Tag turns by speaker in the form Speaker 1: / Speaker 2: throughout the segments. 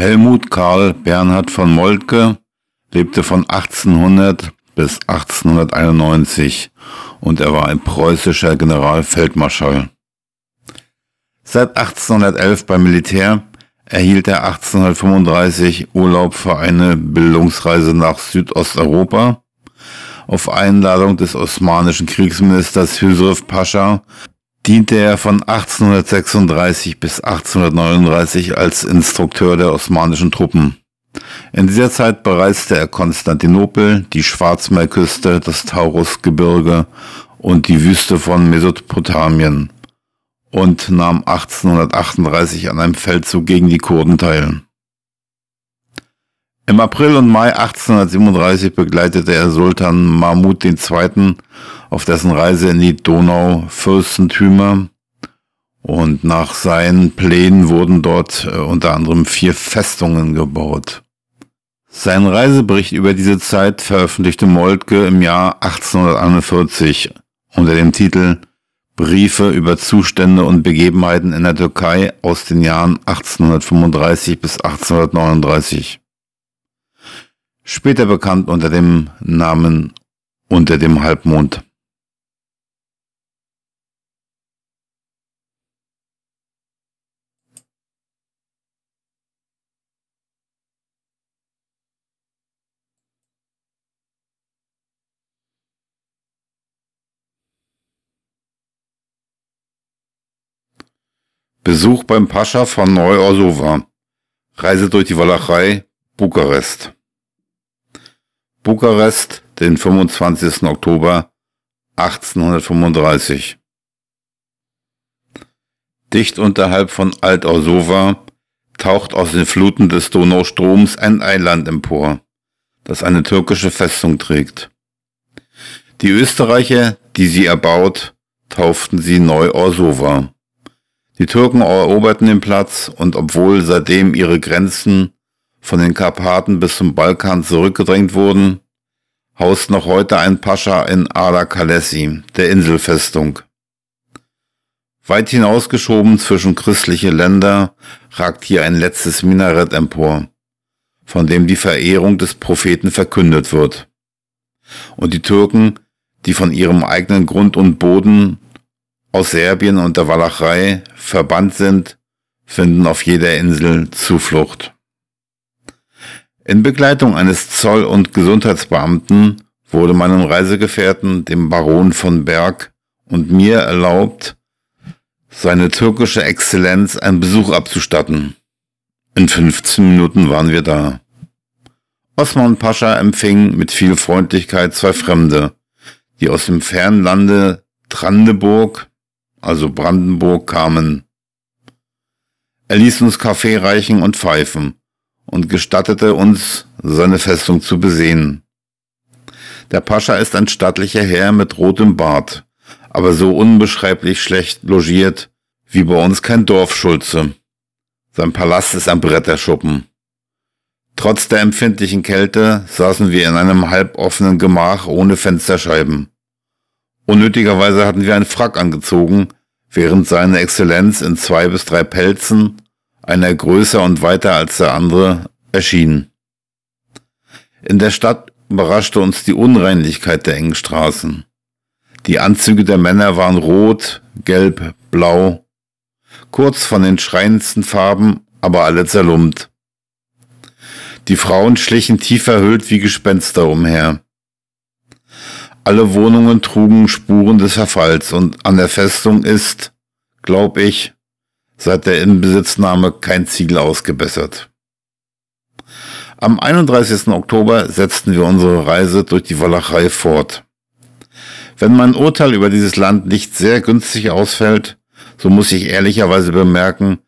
Speaker 1: Helmut Karl Bernhard von Moltke lebte von 1800 bis 1891 und er war ein preußischer Generalfeldmarschall. Seit 1811 beim Militär erhielt er 1835 Urlaub für eine Bildungsreise nach Südosteuropa. Auf Einladung des osmanischen Kriegsministers Hüsrev Pascha diente er von 1836 bis 1839 als Instrukteur der osmanischen Truppen. In dieser Zeit bereiste er Konstantinopel, die Schwarzmeerküste, das Taurusgebirge und die Wüste von Mesopotamien und nahm 1838 an einem Feldzug gegen die Kurden teil. Im April und Mai 1837 begleitete er Sultan Mahmud II auf dessen Reise in die Donaufürstentümer. Und nach seinen Plänen wurden dort äh, unter anderem vier Festungen gebaut. Sein Reisebericht über diese Zeit veröffentlichte Moltke im Jahr 1841 unter dem Titel Briefe über Zustände und Begebenheiten in der Türkei aus den Jahren 1835 bis 1839. Später bekannt unter dem Namen Unter dem Halbmond. Besuch beim Pascha von neu orsova Reise durch die Walachei, Bukarest. Bukarest, den 25. Oktober 1835. Dicht unterhalb von alt orsova taucht aus den Fluten des Donaustroms ein Eiland empor, das eine türkische Festung trägt. Die Österreicher, die sie erbaut, tauften sie neu orsova die Türken eroberten den Platz und obwohl seitdem ihre Grenzen von den Karpaten bis zum Balkan zurückgedrängt wurden, haust noch heute ein Pascha in Ada Kalesi, der Inselfestung. Weit hinausgeschoben zwischen christliche Länder ragt hier ein letztes Minarett empor, von dem die Verehrung des Propheten verkündet wird. Und die Türken, die von ihrem eigenen Grund und Boden aus Serbien und der Walachei verbannt sind, finden auf jeder Insel Zuflucht. In Begleitung eines Zoll- und Gesundheitsbeamten wurde meinem Reisegefährten, dem Baron von Berg, und mir erlaubt, seine türkische Exzellenz einen Besuch abzustatten. In 15 Minuten waren wir da. Osman Pascha empfing mit viel Freundlichkeit zwei Fremde, die aus dem fernen Lande Trandeburg also Brandenburg, kamen. Er ließ uns Kaffee reichen und Pfeifen und gestattete uns, seine Festung zu besehen. Der Pascha ist ein stattlicher Herr mit rotem Bart, aber so unbeschreiblich schlecht logiert, wie bei uns kein Dorfschulze. Sein Palast ist ein Bretterschuppen. Trotz der empfindlichen Kälte saßen wir in einem halboffenen Gemach ohne Fensterscheiben. Unnötigerweise hatten wir einen Frack angezogen, während seine Exzellenz in zwei bis drei Pelzen, einer größer und weiter als der andere, erschien. In der Stadt überraschte uns die Unreinlichkeit der engen Straßen. Die Anzüge der Männer waren rot, gelb, blau, kurz von den schreiendsten Farben, aber alle zerlumpt. Die Frauen schlichen tief verhüllt wie Gespenster umher. Alle Wohnungen trugen Spuren des Verfalls und an der Festung ist, glaub ich, seit der Innenbesitznahme kein Ziegel ausgebessert. Am 31. Oktober setzten wir unsere Reise durch die Walachei fort. Wenn mein Urteil über dieses Land nicht sehr günstig ausfällt, so muss ich ehrlicherweise bemerken,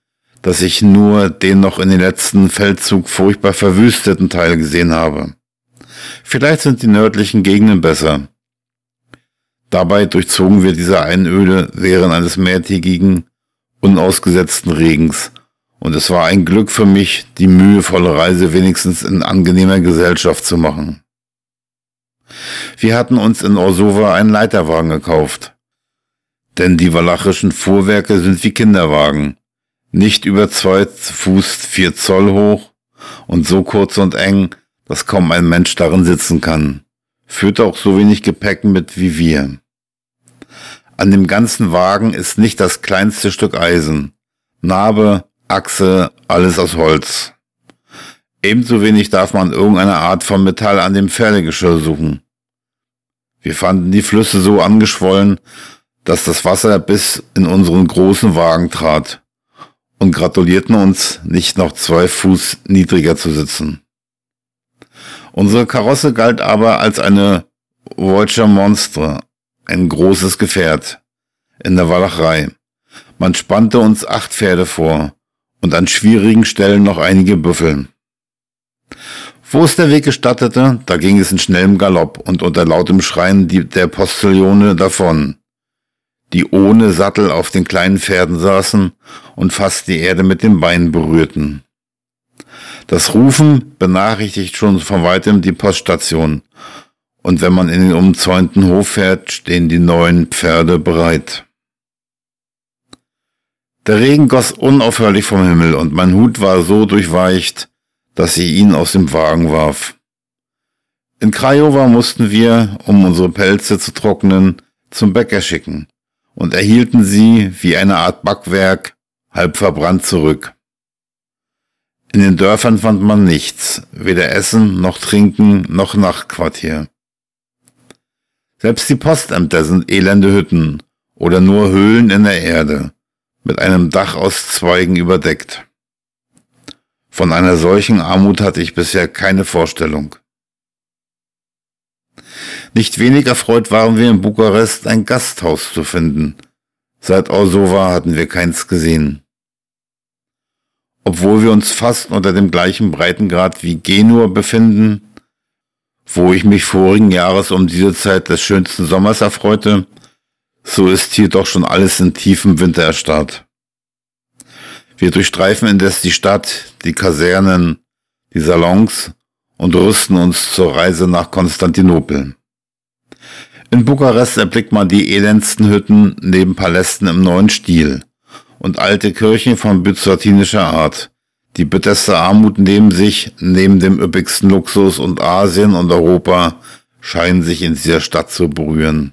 Speaker 1: dass ich nur den noch in den letzten Feldzug furchtbar verwüsteten Teil gesehen habe. Vielleicht sind die nördlichen Gegenden besser, Dabei durchzogen wir diese Einöde während eines mehrtägigen, unausgesetzten Regens. Und es war ein Glück für mich, die mühevolle Reise wenigstens in angenehmer Gesellschaft zu machen. Wir hatten uns in Orsova einen Leiterwagen gekauft. Denn die walachischen Fuhrwerke sind wie Kinderwagen. Nicht über zwei Fuß vier Zoll hoch und so kurz und eng, dass kaum ein Mensch darin sitzen kann. Führt auch so wenig Gepäck mit wie wir. An dem ganzen Wagen ist nicht das kleinste Stück Eisen. Narbe, Achse, alles aus Holz. Ebenso wenig darf man irgendeine Art von Metall an dem Pferdegeschirr suchen. Wir fanden die Flüsse so angeschwollen, dass das Wasser bis in unseren großen Wagen trat und gratulierten uns, nicht noch zwei Fuß niedriger zu sitzen. Unsere Karosse galt aber als eine Voyager Monster, ein großes Gefährt in der Walachrei. Man spannte uns acht Pferde vor und an schwierigen Stellen noch einige Büffel. Wo es der Weg gestattete, da ging es in schnellem Galopp und unter lautem Schreien der Postillone davon, die ohne Sattel auf den kleinen Pferden saßen und fast die Erde mit den Beinen berührten. Das Rufen benachrichtigt schon von weitem die Poststation und wenn man in den umzäunten Hof fährt, stehen die neuen Pferde bereit. Der Regen goss unaufhörlich vom Himmel und mein Hut war so durchweicht, dass sie ihn aus dem Wagen warf. In Craiova mussten wir, um unsere Pelze zu trocknen, zum Bäcker schicken und erhielten sie wie eine Art Backwerk halb verbrannt zurück. In den Dörfern fand man nichts, weder Essen noch Trinken noch Nachtquartier. Selbst die Postämter sind elende Hütten oder nur Höhlen in der Erde, mit einem Dach aus Zweigen überdeckt. Von einer solchen Armut hatte ich bisher keine Vorstellung. Nicht wenig erfreut waren wir in Bukarest, ein Gasthaus zu finden. Seit Orsova hatten wir keins gesehen. Obwohl wir uns fast unter dem gleichen Breitengrad wie Genua befinden, wo ich mich vorigen Jahres um diese Zeit des schönsten Sommers erfreute, so ist hier doch schon alles in tiefem Winter erstarrt. Wir durchstreifen indes die Stadt, die Kasernen, die Salons und rüsten uns zur Reise nach Konstantinopel. In Bukarest erblickt man die elendsten Hütten neben Palästen im neuen Stil und alte Kirchen von byzantinischer Art, die bitterste Armut neben sich, neben dem üppigsten Luxus und Asien und Europa scheinen sich in dieser Stadt zu berühren.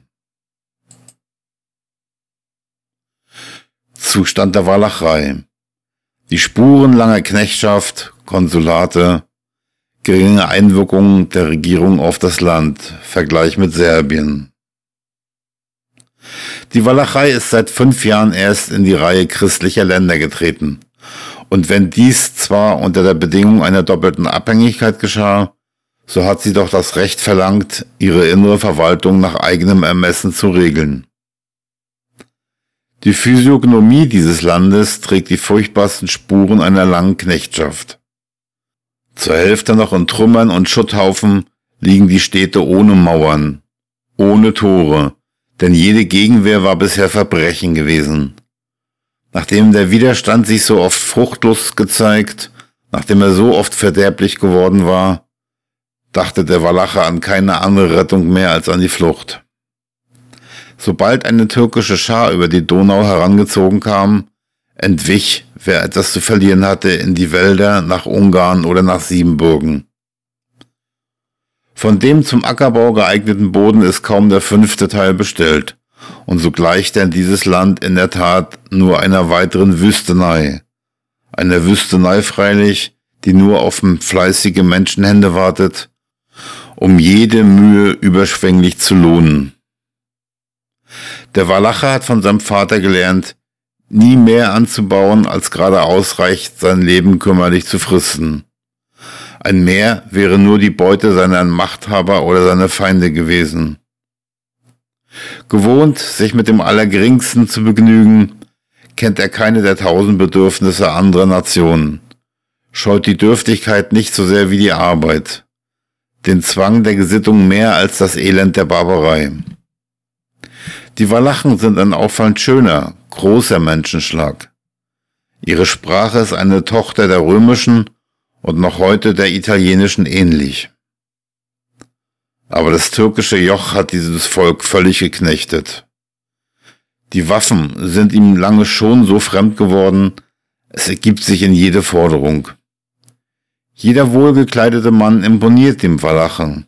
Speaker 1: Zustand der Walachei. Die Spuren langer Knechtschaft, Konsulate, geringe Einwirkungen der Regierung auf das Land, Vergleich mit Serbien. Die Walachei ist seit fünf Jahren erst in die Reihe christlicher Länder getreten. Und wenn dies zwar unter der Bedingung einer doppelten Abhängigkeit geschah, so hat sie doch das Recht verlangt, ihre innere Verwaltung nach eigenem Ermessen zu regeln. Die Physiognomie dieses Landes trägt die furchtbarsten Spuren einer langen Knechtschaft. Zur Hälfte noch in Trümmern und Schutthaufen liegen die Städte ohne Mauern, ohne Tore, denn jede Gegenwehr war bisher Verbrechen gewesen. Nachdem der Widerstand sich so oft fruchtlos gezeigt, nachdem er so oft verderblich geworden war, dachte der Walache an keine andere Rettung mehr als an die Flucht. Sobald eine türkische Schar über die Donau herangezogen kam, entwich, wer etwas zu verlieren hatte, in die Wälder nach Ungarn oder nach Siebenbürgen. Von dem zum Ackerbau geeigneten Boden ist kaum der fünfte Teil bestellt und so gleicht denn dieses Land in der Tat nur einer weiteren Wüstenei. Eine Wüstenei freilich, die nur auf fleißige Menschenhände wartet, um jede Mühe überschwänglich zu lohnen. Der Walacher hat von seinem Vater gelernt, nie mehr anzubauen, als gerade ausreicht, sein Leben kümmerlich zu fristen. Ein Meer wäre nur die Beute seiner Machthaber oder seiner Feinde gewesen. Gewohnt, sich mit dem Allergeringsten zu begnügen, kennt er keine der tausend Bedürfnisse anderer Nationen, scheut die Dürftigkeit nicht so sehr wie die Arbeit, den Zwang der Gesittung mehr als das Elend der Barbarei. Die Walachen sind ein auffallend schöner, großer Menschenschlag. Ihre Sprache ist eine Tochter der römischen und noch heute der italienischen ähnlich. Aber das türkische Joch hat dieses Volk völlig geknechtet. Die Waffen sind ihm lange schon so fremd geworden, es ergibt sich in jede Forderung. Jeder wohlgekleidete Mann imponiert dem Walachen.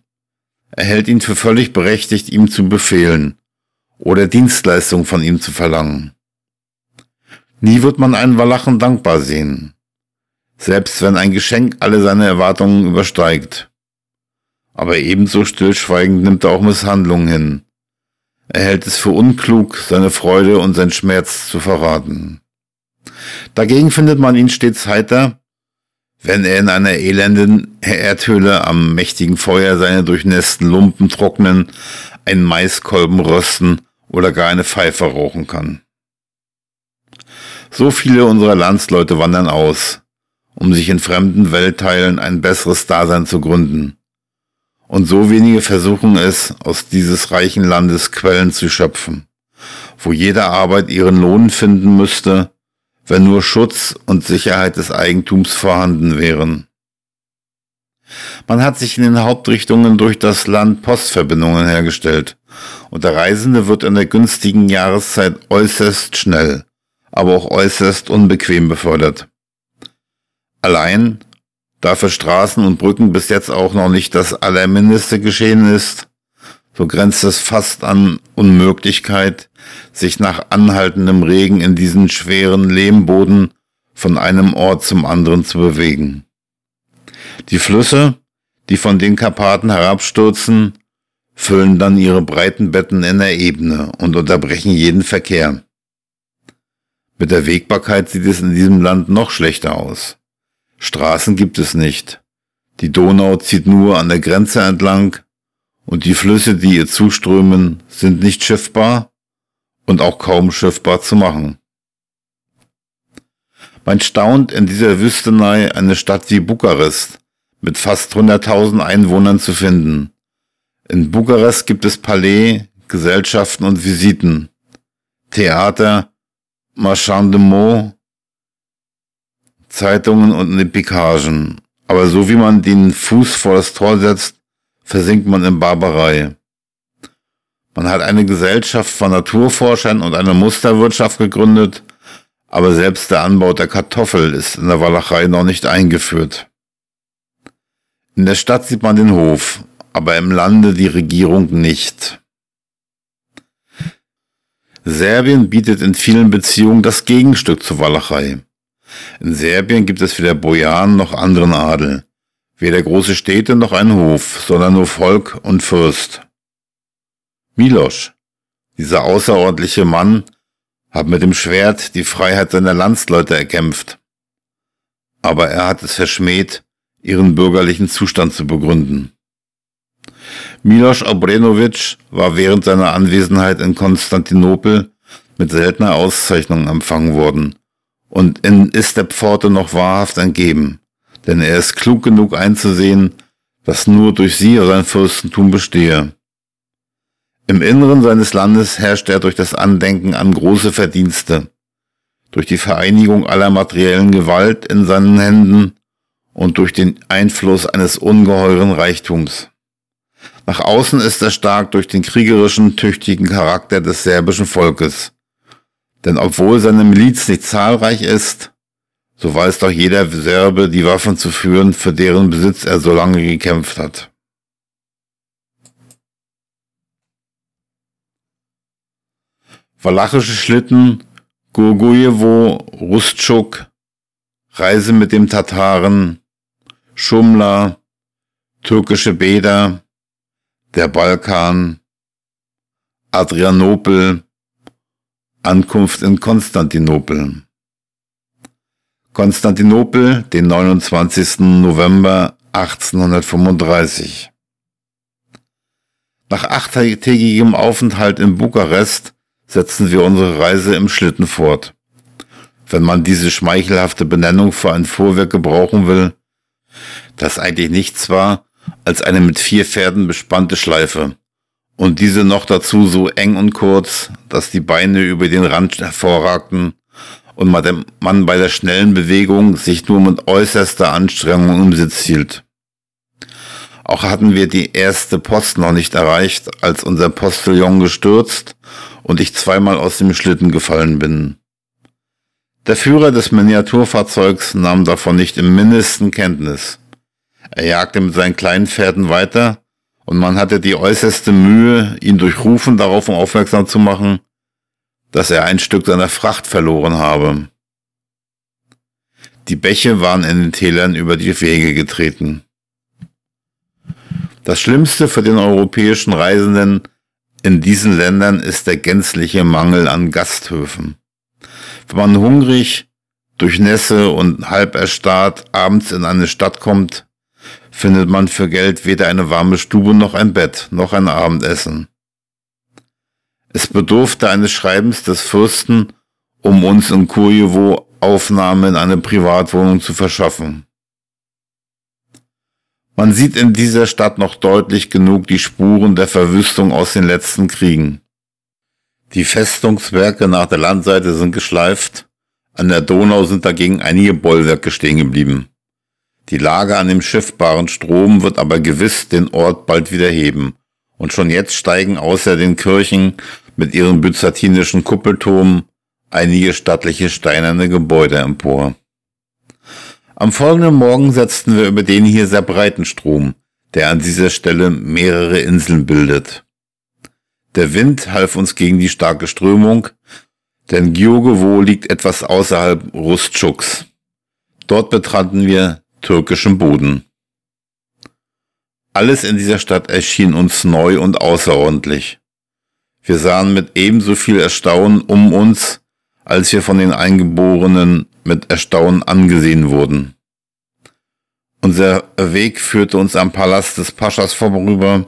Speaker 1: Er hält ihn für völlig berechtigt, ihm zu befehlen oder Dienstleistung von ihm zu verlangen. Nie wird man einen Walachen dankbar sehen, selbst wenn ein Geschenk alle seine Erwartungen übersteigt aber ebenso stillschweigend nimmt er auch Misshandlungen hin. Er hält es für unklug, seine Freude und sein Schmerz zu verraten. Dagegen findet man ihn stets heiter, wenn er in einer elenden Erdhöhle am mächtigen Feuer seine durchnässten Lumpen trocknen, einen Maiskolben rösten oder gar eine Pfeife rauchen kann. So viele unserer Landsleute wandern aus, um sich in fremden Weltteilen ein besseres Dasein zu gründen und so wenige versuchen es, aus dieses reichen Landes Quellen zu schöpfen, wo jede Arbeit ihren Lohn finden müsste, wenn nur Schutz und Sicherheit des Eigentums vorhanden wären. Man hat sich in den Hauptrichtungen durch das Land Postverbindungen hergestellt, und der Reisende wird in der günstigen Jahreszeit äußerst schnell, aber auch äußerst unbequem befördert. Allein da für Straßen und Brücken bis jetzt auch noch nicht das Allermindeste geschehen ist, so grenzt es fast an Unmöglichkeit, sich nach anhaltendem Regen in diesen schweren Lehmboden von einem Ort zum anderen zu bewegen. Die Flüsse, die von den Karpaten herabstürzen, füllen dann ihre breiten Betten in der Ebene und unterbrechen jeden Verkehr. Mit der Wegbarkeit sieht es in diesem Land noch schlechter aus. Straßen gibt es nicht. Die Donau zieht nur an der Grenze entlang und die Flüsse, die ihr zuströmen, sind nicht schiffbar und auch kaum schiffbar zu machen. Man staunt in dieser Wüstenei eine Stadt wie Bukarest mit fast 100.000 Einwohnern zu finden. In Bukarest gibt es Palais, Gesellschaften und Visiten, Theater, Marchandemont, Zeitungen und in den Pikagen. Aber so wie man den Fuß vor das Tor setzt, versinkt man in Barbarei. Man hat eine Gesellschaft von Naturforschern und eine Musterwirtschaft gegründet, aber selbst der Anbau der Kartoffel ist in der Walachei noch nicht eingeführt. In der Stadt sieht man den Hof, aber im Lande die Regierung nicht. Serbien bietet in vielen Beziehungen das Gegenstück zur Walachei. In Serbien gibt es weder Bojan noch anderen Adel, weder große Städte noch einen Hof, sondern nur Volk und Fürst. Milos, dieser außerordentliche Mann, hat mit dem Schwert die Freiheit seiner Landsleute erkämpft. Aber er hat es verschmäht, ihren bürgerlichen Zustand zu begründen. Milos Obrenović war während seiner Anwesenheit in Konstantinopel mit seltener Auszeichnung empfangen worden und in, ist der Pforte noch wahrhaft entgeben, denn er ist klug genug einzusehen, dass nur durch sie sein Fürstentum bestehe. Im Inneren seines Landes herrscht er durch das Andenken an große Verdienste, durch die Vereinigung aller materiellen Gewalt in seinen Händen und durch den Einfluss eines ungeheuren Reichtums. Nach außen ist er stark durch den kriegerischen, tüchtigen Charakter des serbischen Volkes, denn obwohl seine Miliz nicht zahlreich ist, so weiß doch jeder Serbe, die Waffen zu führen, für deren Besitz er so lange gekämpft hat. Walachische Schlitten, Gurgujewo, Rustschuk, Reise mit dem Tataren, Schumla, türkische Bäder, der Balkan, Adrianopel, Ankunft in Konstantinopel. Konstantinopel, den 29. November 1835. Nach achttägigem Aufenthalt in Bukarest setzen wir unsere Reise im Schlitten fort. Wenn man diese schmeichelhafte Benennung für ein Fuhrwerk gebrauchen will, das eigentlich nichts war als eine mit vier Pferden bespannte Schleife und diese noch dazu so eng und kurz, dass die Beine über den Rand hervorragten und man bei der schnellen Bewegung sich nur mit äußerster Anstrengung im Sitz hielt. Auch hatten wir die erste Post noch nicht erreicht, als unser Postillon gestürzt und ich zweimal aus dem Schlitten gefallen bin. Der Führer des Miniaturfahrzeugs nahm davon nicht im mindesten Kenntnis. Er jagte mit seinen kleinen Pferden weiter und man hatte die äußerste Mühe, ihn durch Rufen darauf aufmerksam zu machen, dass er ein Stück seiner Fracht verloren habe. Die Bäche waren in den Tälern über die Wege getreten. Das Schlimmste für den europäischen Reisenden in diesen Ländern ist der gänzliche Mangel an Gasthöfen. Wenn man hungrig, durch Nässe und halb erstarrt abends in eine Stadt kommt, findet man für Geld weder eine warme Stube noch ein Bett, noch ein Abendessen. Es bedurfte eines Schreibens des Fürsten, um uns in Kurjewo Aufnahme in eine Privatwohnung zu verschaffen. Man sieht in dieser Stadt noch deutlich genug die Spuren der Verwüstung aus den letzten Kriegen. Die Festungswerke nach der Landseite sind geschleift, an der Donau sind dagegen einige Bollwerke stehen geblieben. Die Lage an dem schiffbaren Strom wird aber gewiss den Ort bald wieder heben. Und schon jetzt steigen außer den Kirchen mit ihren byzantinischen Kuppelturmen einige stattliche steinerne Gebäude empor. Am folgenden Morgen setzten wir über den hier sehr breiten Strom, der an dieser Stelle mehrere Inseln bildet. Der Wind half uns gegen die starke Strömung, denn Gyogewo liegt etwas außerhalb Rustschucks. Dort betraten wir türkischem Boden. Alles in dieser Stadt erschien uns neu und außerordentlich. Wir sahen mit ebenso viel Erstaunen um uns, als wir von den Eingeborenen mit Erstaunen angesehen wurden. Unser Weg führte uns am Palast des Paschas vorüber,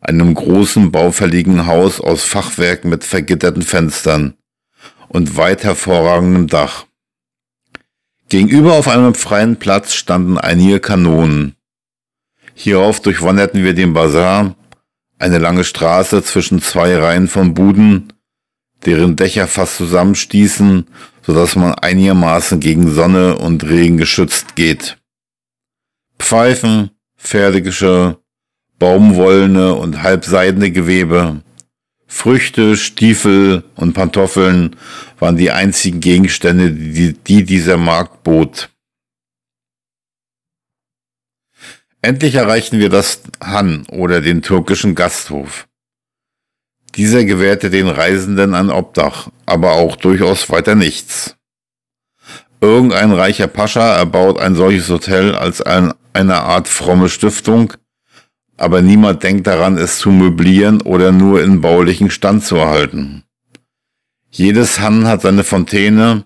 Speaker 1: einem großen baufälligen Haus aus Fachwerk mit vergitterten Fenstern und weit hervorragendem Dach. Gegenüber auf einem freien Platz standen einige Kanonen. Hierauf durchwanderten wir den Bazar, eine lange Straße zwischen zwei Reihen von Buden, deren Dächer fast zusammenstießen, so dass man einigermaßen gegen Sonne und Regen geschützt geht. Pfeifen, Pferdegeschirr, baumwollene und halbseidene Gewebe, Früchte, Stiefel und Pantoffeln waren die einzigen Gegenstände, die, die dieser Markt bot. Endlich erreichten wir das Han oder den türkischen Gasthof. Dieser gewährte den Reisenden ein Obdach, aber auch durchaus weiter nichts. Irgendein reicher Pascha erbaut ein solches Hotel als ein, eine Art fromme Stiftung, aber niemand denkt daran, es zu möblieren oder nur in baulichen Stand zu erhalten. Jedes Han hat seine Fontäne,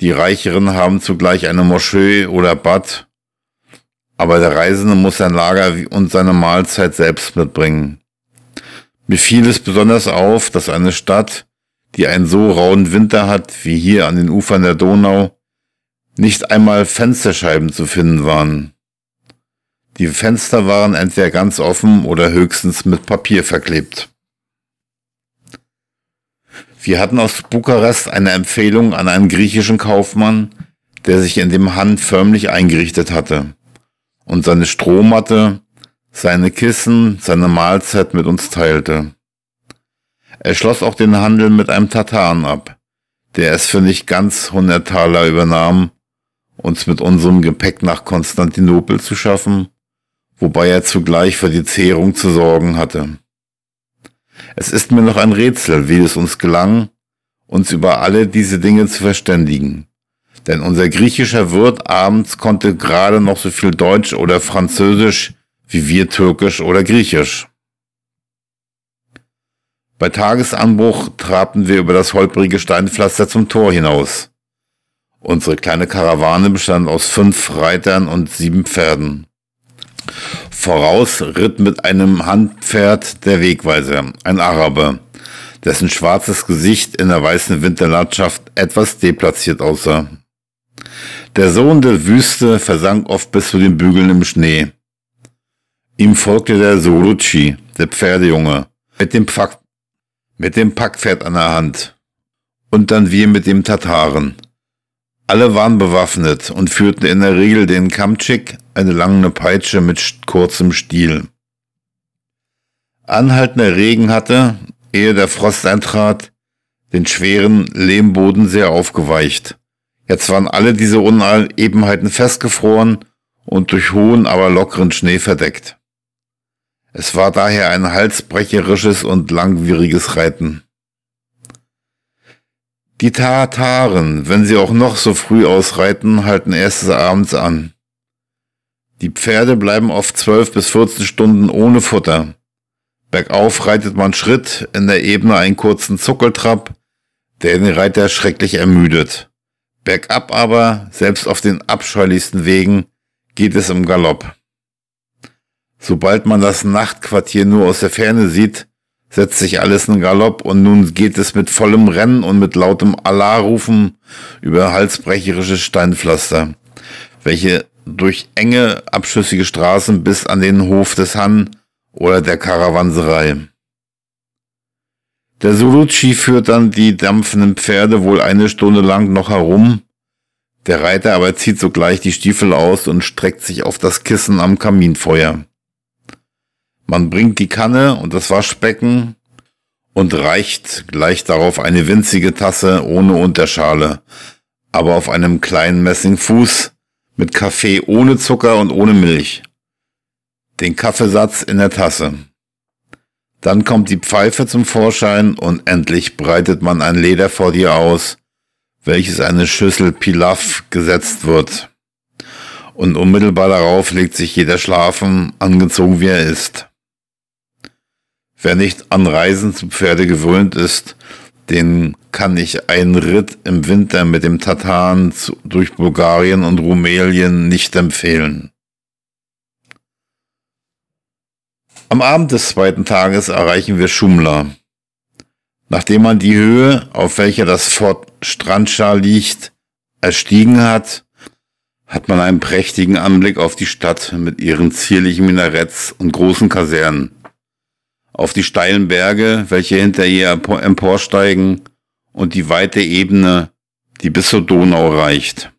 Speaker 1: die Reicheren haben zugleich eine Moschee oder Bad, aber der Reisende muss sein Lager und seine Mahlzeit selbst mitbringen. Mir fiel es besonders auf, dass eine Stadt, die einen so rauen Winter hat wie hier an den Ufern der Donau, nicht einmal Fensterscheiben zu finden waren. Die Fenster waren entweder ganz offen oder höchstens mit Papier verklebt. Wir hatten aus Bukarest eine Empfehlung an einen griechischen Kaufmann, der sich in dem Hand förmlich eingerichtet hatte und seine Strohmatte, seine Kissen, seine Mahlzeit mit uns teilte. Er schloss auch den Handel mit einem Tataren ab, der es für nicht ganz 100 Taler übernahm, uns mit unserem Gepäck nach Konstantinopel zu schaffen wobei er zugleich für die Zehrung zu sorgen hatte. Es ist mir noch ein Rätsel, wie es uns gelang, uns über alle diese Dinge zu verständigen. Denn unser griechischer Wirt abends konnte gerade noch so viel Deutsch oder Französisch wie wir Türkisch oder Griechisch. Bei Tagesanbruch trabten wir über das holprige Steinpflaster zum Tor hinaus. Unsere kleine Karawane bestand aus fünf Reitern und sieben Pferden. Voraus ritt mit einem Handpferd der Wegweiser, ein Araber, dessen schwarzes Gesicht in der weißen Winterlandschaft etwas deplatziert aussah. Der Sohn der Wüste versank oft bis zu den Bügeln im Schnee. Ihm folgte der Solucci, der Pferdejunge, mit dem, Pack, mit dem Packpferd an der Hand. Und dann wir mit dem Tataren. Alle waren bewaffnet und führten in der Regel den Kamtschik, eine lange Peitsche mit kurzem Stiel. Anhaltender Regen hatte, ehe der Frost eintrat, den schweren Lehmboden sehr aufgeweicht. Jetzt waren alle diese Unebenheiten festgefroren und durch hohen, aber lockeren Schnee verdeckt. Es war daher ein halsbrecherisches und langwieriges Reiten. Die Tataren, wenn sie auch noch so früh ausreiten, halten erstes abends an. Die Pferde bleiben oft 12 bis 14 Stunden ohne Futter. Bergauf reitet man Schritt, in der Ebene einen kurzen Zuckeltrab, der den Reiter schrecklich ermüdet. Bergab aber, selbst auf den abscheulichsten Wegen, geht es im Galopp. Sobald man das Nachtquartier nur aus der Ferne sieht, setzt sich alles in Galopp und nun geht es mit vollem Rennen und mit lautem Allah-Rufen über halsbrecherische Steinpflaster, welche durch enge, abschüssige Straßen bis an den Hof des Han oder der Karawanserei. Der Suluchi führt dann die dampfenden Pferde wohl eine Stunde lang noch herum, der Reiter aber zieht sogleich die Stiefel aus und streckt sich auf das Kissen am Kaminfeuer. Man bringt die Kanne und das Waschbecken und reicht gleich darauf eine winzige Tasse ohne Unterschale, aber auf einem kleinen Messingfuß, mit Kaffee ohne Zucker und ohne Milch. Den Kaffeesatz in der Tasse. Dann kommt die Pfeife zum Vorschein und endlich breitet man ein Leder vor dir aus, welches eine Schüssel Pilaf gesetzt wird. Und unmittelbar darauf legt sich jeder schlafen, angezogen wie er ist. Wer nicht an Reisen zu Pferde gewöhnt ist, den kann ich einen Ritt im Winter mit dem Tatan durch Bulgarien und Rumelien nicht empfehlen. Am Abend des zweiten Tages erreichen wir Schumla. Nachdem man die Höhe, auf welcher das Fort Strandschar liegt, erstiegen hat, hat man einen prächtigen Anblick auf die Stadt mit ihren zierlichen Minaretts und großen Kasernen auf die steilen Berge, welche hinter ihr emporsteigen, und die weite Ebene, die bis zur Donau reicht.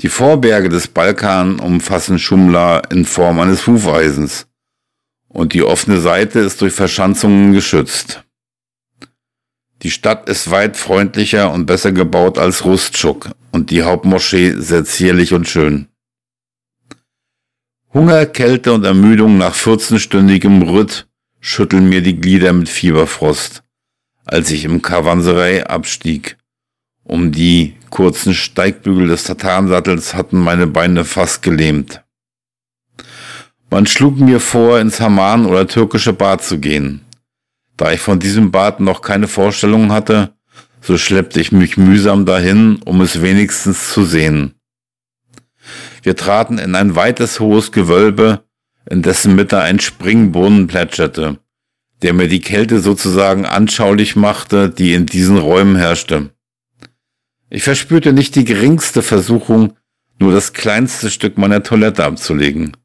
Speaker 1: Die Vorberge des Balkan umfassen Schumla in Form eines Hufeisens, und die offene Seite ist durch Verschanzungen geschützt. Die Stadt ist weit freundlicher und besser gebaut als Rustschuk und die Hauptmoschee sehr zierlich und schön. Hunger, Kälte und Ermüdung nach 14-stündigem Ritt schütteln mir die Glieder mit Fieberfrost, als ich im Karwanserei abstieg. Um die kurzen Steigbügel des Tatansattels hatten meine Beine fast gelähmt. Man schlug mir vor, ins Haman oder türkische Bad zu gehen. Da ich von diesem Bad noch keine Vorstellung hatte, so schleppte ich mich mühsam dahin, um es wenigstens zu sehen. Wir traten in ein weites, hohes Gewölbe, in dessen Mitte ein Springbrunnen plätscherte, der mir die Kälte sozusagen anschaulich machte, die in diesen Räumen herrschte. Ich verspürte nicht die geringste Versuchung, nur das kleinste Stück meiner Toilette abzulegen.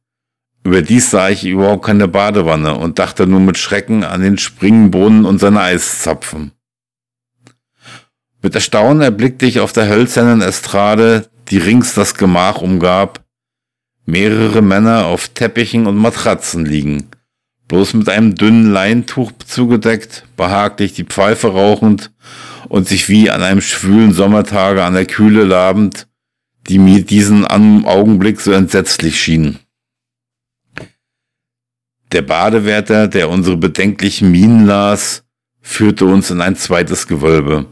Speaker 1: Überdies sah ich überhaupt keine Badewanne und dachte nur mit Schrecken an den Springbrunnen und seine Eiszapfen. Mit Erstaunen erblickte ich auf der hölzernen Estrade, die rings das Gemach umgab, Mehrere Männer auf Teppichen und Matratzen liegen, bloß mit einem dünnen Leintuch zugedeckt, behaglich die Pfeife rauchend und sich wie an einem schwülen Sommertage an der Kühle labend, die mir diesen Augenblick so entsetzlich schien. Der Badewärter, der unsere bedenklichen Minen las, führte uns in ein zweites Gewölbe,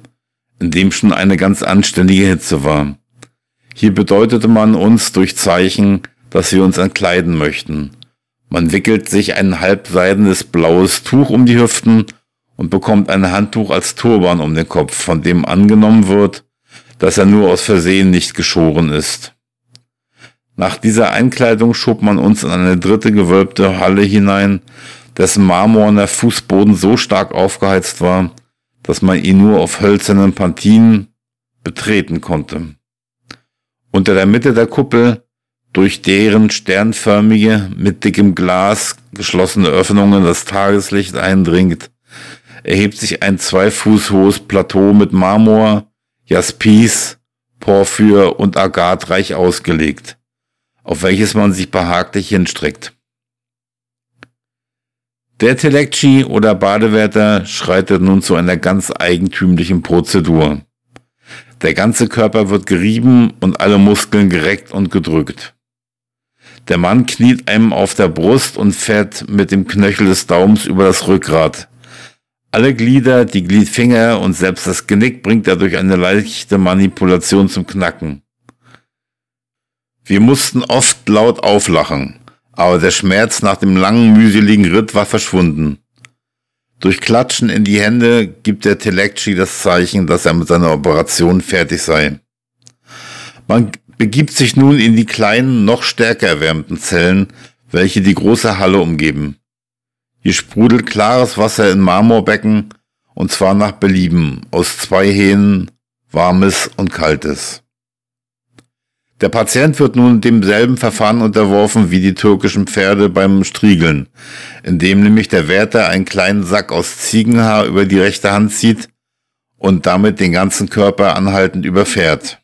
Speaker 1: in dem schon eine ganz anständige Hitze war. Hier bedeutete man uns durch Zeichen, das wir uns entkleiden möchten. Man wickelt sich ein halbseidenes blaues Tuch um die Hüften und bekommt ein Handtuch als Turban um den Kopf, von dem angenommen wird, dass er nur aus Versehen nicht geschoren ist. Nach dieser Einkleidung schob man uns in eine dritte gewölbte Halle hinein, dessen marmorner Fußboden so stark aufgeheizt war, dass man ihn nur auf hölzernen Pantinen betreten konnte. Unter der Mitte der Kuppel durch deren sternförmige, mit dickem Glas geschlossene Öffnungen das Tageslicht eindringt, erhebt sich ein zwei Fuß hohes Plateau mit Marmor, Jaspis, Porphyr und Agat reich ausgelegt, auf welches man sich behaglich hinstreckt. Der Telekci oder Badewärter schreitet nun zu einer ganz eigentümlichen Prozedur. Der ganze Körper wird gerieben und alle Muskeln gereckt und gedrückt. Der Mann kniet einem auf der Brust und fährt mit dem Knöchel des Daums über das Rückgrat. Alle Glieder, die Gliedfinger und selbst das Genick bringt er durch eine leichte Manipulation zum Knacken. Wir mussten oft laut auflachen, aber der Schmerz nach dem langen, mühseligen Ritt war verschwunden. Durch Klatschen in die Hände gibt der Telekci das Zeichen, dass er mit seiner Operation fertig sei. Man begibt sich nun in die kleinen, noch stärker erwärmten Zellen, welche die große Halle umgeben. Hier sprudelt klares Wasser in Marmorbecken, und zwar nach Belieben, aus zwei Hähnen, warmes und kaltes. Der Patient wird nun demselben Verfahren unterworfen wie die türkischen Pferde beim Striegeln, indem nämlich der Wärter einen kleinen Sack aus Ziegenhaar über die rechte Hand zieht und damit den ganzen Körper anhaltend überfährt.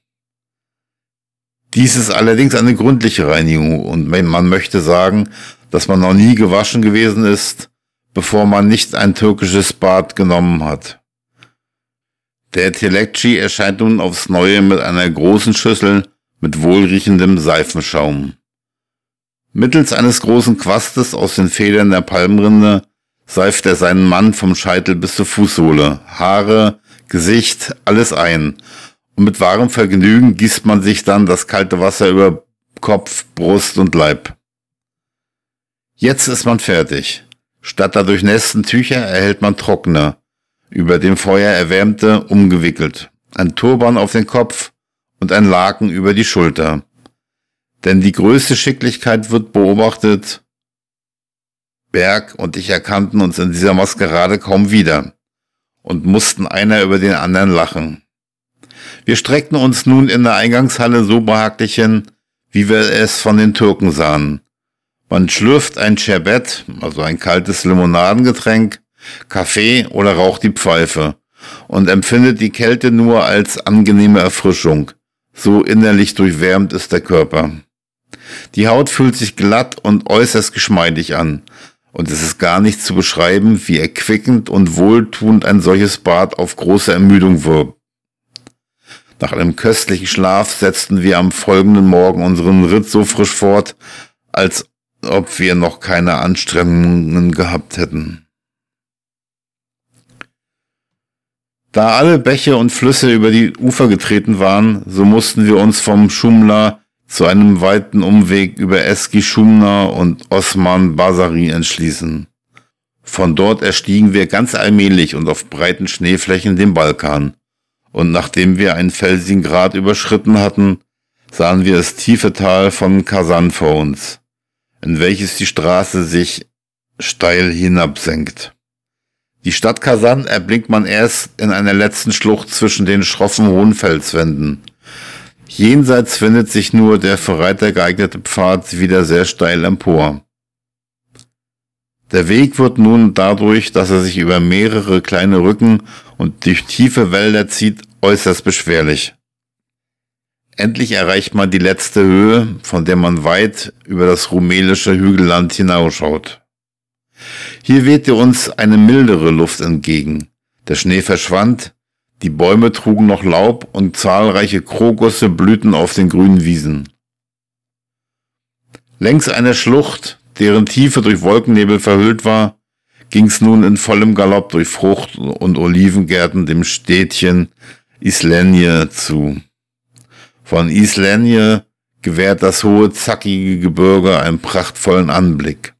Speaker 1: Dies ist allerdings eine gründliche Reinigung und man möchte sagen, dass man noch nie gewaschen gewesen ist, bevor man nicht ein türkisches Bad genommen hat. Der Telekci erscheint nun aufs Neue mit einer großen Schüssel mit wohlriechendem Seifenschaum. Mittels eines großen Quastes aus den Federn der Palmrinde seift er seinen Mann vom Scheitel bis zur Fußsohle, Haare, Gesicht, alles ein und mit wahrem Vergnügen gießt man sich dann das kalte Wasser über Kopf, Brust und Leib. Jetzt ist man fertig. Statt der durchnässten Tücher erhält man trockene, über dem Feuer erwärmte, umgewickelt, ein Turban auf den Kopf und ein Laken über die Schulter. Denn die größte Schicklichkeit wird beobachtet. Berg und ich erkannten uns in dieser Maskerade kaum wieder und mussten einer über den anderen lachen. Wir streckten uns nun in der Eingangshalle so behaglich hin, wie wir es von den Türken sahen. Man schlürft ein Sherbet, also ein kaltes Limonadengetränk, Kaffee oder raucht die Pfeife und empfindet die Kälte nur als angenehme Erfrischung. So innerlich durchwärmt ist der Körper. Die Haut fühlt sich glatt und äußerst geschmeidig an. Und es ist gar nicht zu beschreiben, wie erquickend und wohltuend ein solches Bad auf große Ermüdung wirkt. Nach einem köstlichen Schlaf setzten wir am folgenden Morgen unseren Ritt so frisch fort, als ob wir noch keine Anstrengungen gehabt hätten. Da alle Bäche und Flüsse über die Ufer getreten waren, so mussten wir uns vom Schumla zu einem weiten Umweg über Eski Schumna und Osman Basari entschließen. Von dort erstiegen wir ganz allmählich und auf breiten Schneeflächen den Balkan, und nachdem wir einen felsigen Grat überschritten hatten, sahen wir das tiefe Tal von Kasan vor uns, in welches die Straße sich steil hinabsenkt. Die Stadt Kasan erblickt man erst in einer letzten Schlucht zwischen den schroffen hohen Felswänden. Jenseits findet sich nur der für Reiter geeignete Pfad wieder sehr steil empor. Der Weg wird nun dadurch, dass er sich über mehrere kleine Rücken und durch tiefe Wälder zieht, äußerst beschwerlich. Endlich erreicht man die letzte Höhe, von der man weit über das rumänische Hügelland hinausschaut. Hier wehte uns eine mildere Luft entgegen. Der Schnee verschwand, die Bäume trugen noch Laub und zahlreiche Krokusse blühten auf den grünen Wiesen. Längs einer Schlucht, deren Tiefe durch Wolkennebel verhüllt war, ging's nun in vollem Galopp durch Frucht- und Olivengärten dem Städtchen Islänje zu. Von Islänje gewährt das hohe, zackige Gebirge einen prachtvollen Anblick.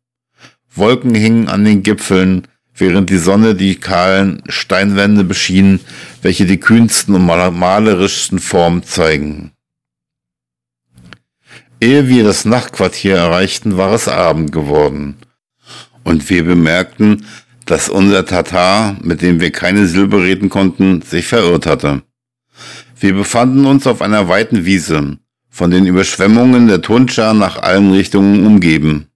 Speaker 1: Wolken hingen an den Gipfeln, während die Sonne die kahlen Steinwände beschien, welche die kühnsten und malerischsten Formen zeigen. Ehe wir das Nachtquartier erreichten, war es Abend geworden. Und wir bemerkten, dass unser Tatar, mit dem wir keine Silbe reden konnten, sich verirrt hatte. Wir befanden uns auf einer weiten Wiese, von den Überschwemmungen der Tundschar nach allen Richtungen umgeben.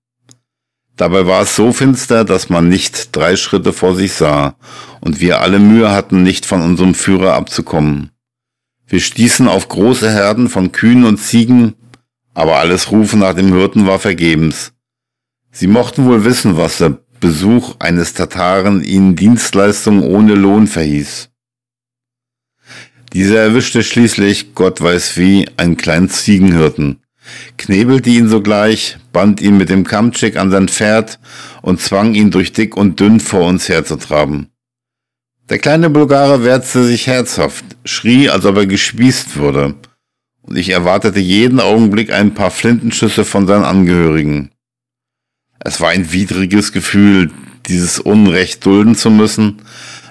Speaker 1: Dabei war es so finster, dass man nicht drei Schritte vor sich sah, und wir alle Mühe hatten, nicht von unserem Führer abzukommen. Wir stießen auf große Herden von Kühen und Ziegen, aber alles Rufen nach dem Hirten war vergebens. Sie mochten wohl wissen, was der Besuch eines Tataren ihnen Dienstleistungen ohne Lohn verhieß. Dieser erwischte schließlich, Gott weiß wie, einen kleinen Ziegenhirten, knebelte ihn sogleich, band ihn mit dem Kamtschick an sein Pferd und zwang ihn durch dick und dünn vor uns herzutraben. Der kleine Bulgare wehrte sich herzhaft, schrie, als ob er gespießt würde, und ich erwartete jeden Augenblick ein paar Flintenschüsse von seinen Angehörigen. Es war ein widriges Gefühl, dieses Unrecht dulden zu müssen,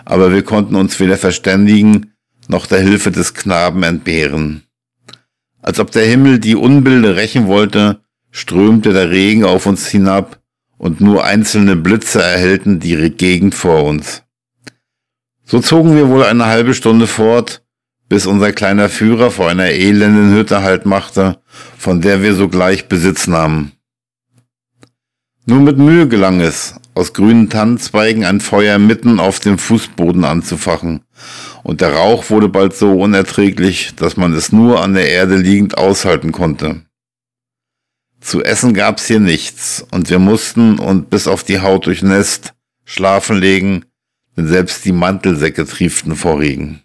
Speaker 1: aber wir konnten uns weder verständigen, noch der Hilfe des Knaben entbehren. Als ob der Himmel die Unbilde rächen wollte, strömte der Regen auf uns hinab, und nur einzelne Blitze erhellten die Gegend vor uns. So zogen wir wohl eine halbe Stunde fort, bis unser kleiner Führer vor einer elenden Hütte Halt machte, von der wir sogleich Besitz nahmen. Nur mit Mühe gelang es, aus grünen Tannenzweigen ein Feuer mitten auf dem Fußboden anzufachen, und der Rauch wurde bald so unerträglich, dass man es nur an der Erde liegend aushalten konnte. Zu essen gab's hier nichts, und wir mussten und bis auf die Haut durchnässt, schlafen legen, denn selbst die Mantelsäcke trieften vor Regen.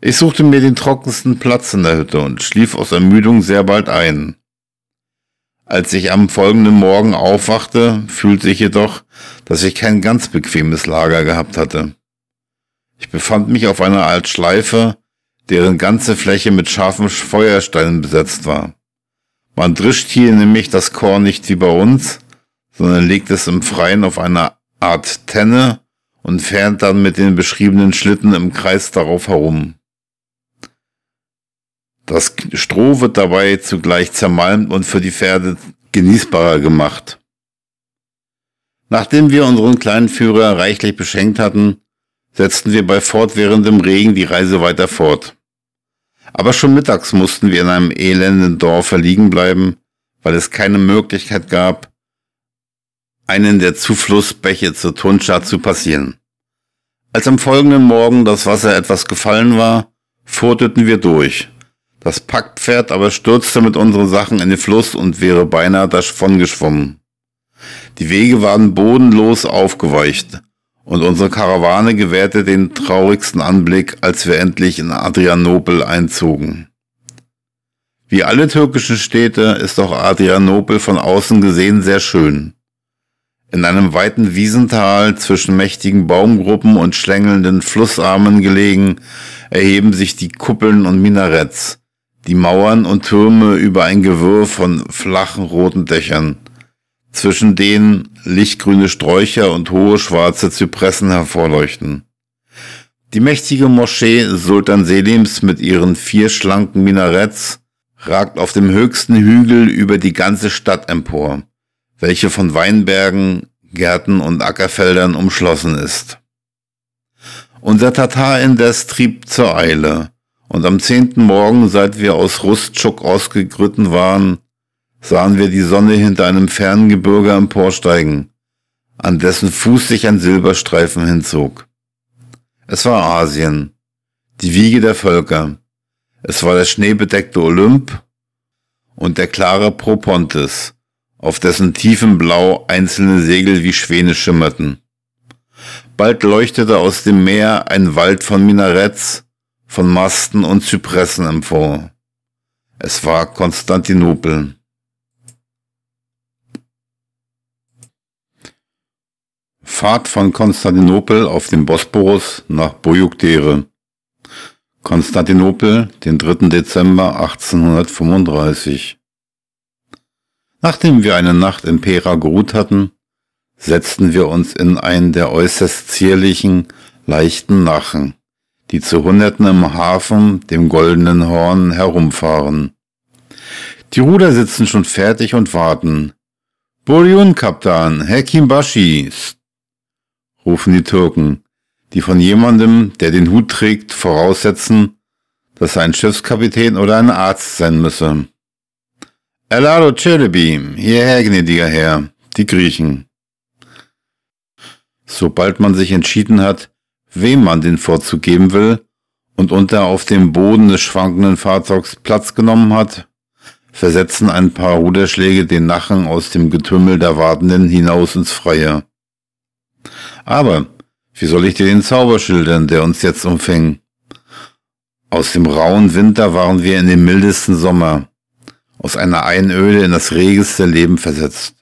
Speaker 1: Ich suchte mir den trockensten Platz in der Hütte und schlief aus Ermüdung sehr bald ein. Als ich am folgenden Morgen aufwachte, fühlte ich jedoch, dass ich kein ganz bequemes Lager gehabt hatte. Ich befand mich auf einer Art Schleife, deren ganze Fläche mit scharfen Feuersteinen besetzt war. Man drischt hier nämlich das Korn nicht wie bei uns, sondern legt es im Freien auf einer Art Tenne und fährt dann mit den beschriebenen Schlitten im Kreis darauf herum. Das Stroh wird dabei zugleich zermalmt und für die Pferde genießbarer gemacht. Nachdem wir unseren kleinen Führer reichlich beschenkt hatten, setzten wir bei fortwährendem Regen die Reise weiter fort. Aber schon mittags mussten wir in einem elenden Dorfe liegen bleiben, weil es keine Möglichkeit gab, einen der Zuflussbäche zur Turnstadt zu passieren. Als am folgenden Morgen das Wasser etwas gefallen war, furteten wir durch, das Packpferd aber stürzte mit unseren Sachen in den Fluss und wäre beinahe davon geschwommen. Die Wege waren bodenlos aufgeweicht und unsere Karawane gewährte den traurigsten Anblick, als wir endlich in Adrianopel einzogen. Wie alle türkischen Städte ist auch Adrianopel von außen gesehen sehr schön. In einem weiten Wiesental zwischen mächtigen Baumgruppen und schlängelnden Flussarmen gelegen, erheben sich die Kuppeln und Minaretts, die Mauern und Türme über ein Gewirr von flachen roten Dächern, zwischen denen lichtgrüne Sträucher und hohe schwarze Zypressen hervorleuchten. Die mächtige Moschee Sultan Selims mit ihren vier schlanken Minaretts ragt auf dem höchsten Hügel über die ganze Stadt empor, welche von Weinbergen, Gärten und Ackerfeldern umschlossen ist. Unser Tatar indes trieb zur Eile, und am zehnten Morgen, seit wir aus Rustschuk ausgegritten waren, sahen wir die Sonne hinter einem fernen Gebirge emporsteigen, an dessen Fuß sich ein Silberstreifen hinzog. Es war Asien, die Wiege der Völker. Es war der schneebedeckte Olymp und der klare Propontis, auf dessen tiefem Blau einzelne Segel wie Schwäne schimmerten. Bald leuchtete aus dem Meer ein Wald von Minaretts, von Masten und Zypressen empor. Es war Konstantinopel. Fahrt von Konstantinopel auf dem Bosporus nach Bojukdere. Konstantinopel, den 3. Dezember 1835. Nachdem wir eine Nacht in Pera geruht hatten, setzten wir uns in einen der äußerst zierlichen, leichten Nachen die zu Hunderten im Hafen, dem goldenen Horn, herumfahren. Die Ruder sitzen schon fertig und warten. Buryun, Kaptan, Hekim Bashi, rufen die Türken, die von jemandem, der den Hut trägt, voraussetzen, dass er ein Schiffskapitän oder ein Arzt sein müsse. Elado Celebi, hierher, gnädiger Herr, die Griechen. Sobald man sich entschieden hat, wem man den Vorzug geben will, und unter auf dem Boden des schwankenden Fahrzeugs Platz genommen hat, versetzen ein paar Ruderschläge den Nachen aus dem Getümmel der Wartenden hinaus ins Freie. Aber wie soll ich dir den Zauber schildern, der uns jetzt umfing? Aus dem rauen Winter waren wir in den mildesten Sommer, aus einer Einöde in das regeste Leben versetzt.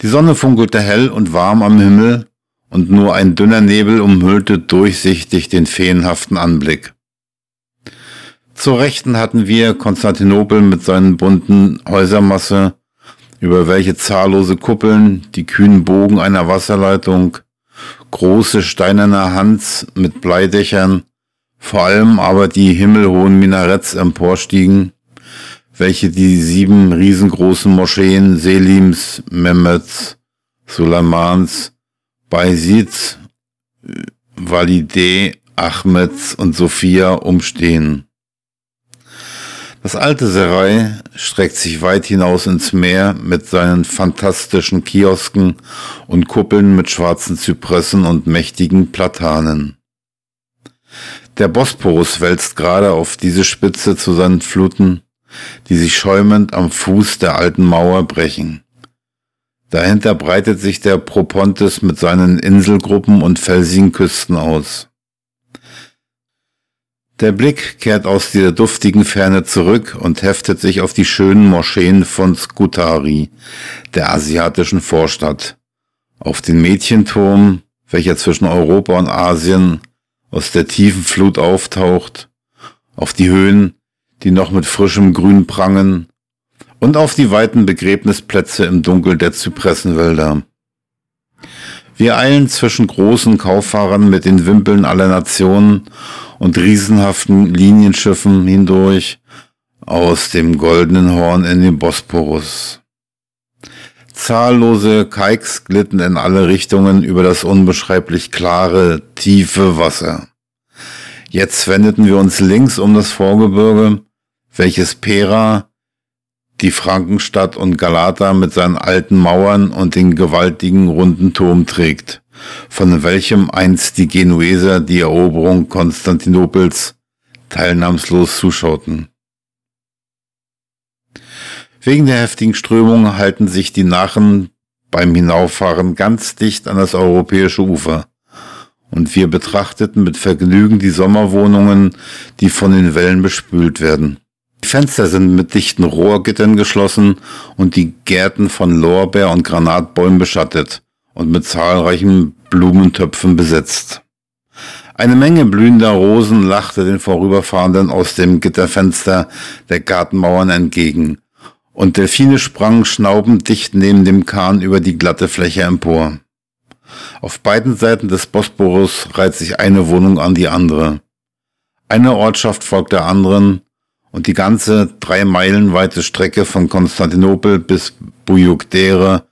Speaker 1: Die Sonne funkelte hell und warm am Himmel, und nur ein dünner Nebel umhüllte durchsichtig den feenhaften Anblick. Zur Rechten hatten wir Konstantinopel mit seinen bunten Häusermasse, über welche zahllose Kuppeln, die kühnen Bogen einer Wasserleitung, große steinerne Hans mit Bleidächern, vor allem aber die himmelhohen Minaretts emporstiegen, welche die sieben riesengroßen Moscheen Selims, Mehmeds, Suleimans, Beisitz, Valide, Ahmeds und Sophia umstehen. Das alte Serai streckt sich weit hinaus ins Meer mit seinen fantastischen Kiosken und Kuppeln mit schwarzen Zypressen und mächtigen Platanen. Der Bosporus wälzt gerade auf diese Spitze zu seinen Fluten, die sich schäumend am Fuß der alten Mauer brechen. Dahinter breitet sich der Propontis mit seinen Inselgruppen und felsigen Küsten aus. Der Blick kehrt aus der duftigen Ferne zurück und heftet sich auf die schönen Moscheen von Skutari, der asiatischen Vorstadt, auf den Mädchenturm, welcher zwischen Europa und Asien aus der tiefen Flut auftaucht, auf die Höhen, die noch mit frischem Grün prangen, und auf die weiten Begräbnisplätze im Dunkel der Zypressenwälder. Wir eilen zwischen großen Kauffahrern mit den Wimpeln aller Nationen und riesenhaften Linienschiffen hindurch aus dem goldenen Horn in den Bosporus. Zahllose Kaiks glitten in alle Richtungen über das unbeschreiblich klare, tiefe Wasser. Jetzt wendeten wir uns links um das Vorgebirge, welches Pera, die Frankenstadt und Galata mit seinen alten Mauern und den gewaltigen runden Turm trägt, von welchem einst die Genueser die Eroberung Konstantinopels teilnahmslos zuschauten. Wegen der heftigen Strömung halten sich die Nachen beim Hinauffahren ganz dicht an das europäische Ufer, und wir betrachteten mit Vergnügen die Sommerwohnungen, die von den Wellen bespült werden. Die Fenster sind mit dichten Rohrgittern geschlossen und die Gärten von Lorbeer- und Granatbäumen beschattet und mit zahlreichen Blumentöpfen besetzt. Eine Menge blühender Rosen lachte den Vorüberfahrenden aus dem Gitterfenster der Gartenmauern entgegen, und Delfine sprangen schnaubend dicht neben dem Kahn über die glatte Fläche empor. Auf beiden Seiten des Bosporus reiht sich eine Wohnung an die andere. Eine Ortschaft folgt der anderen, und die ganze drei Meilen weite Strecke von Konstantinopel bis Bujukdere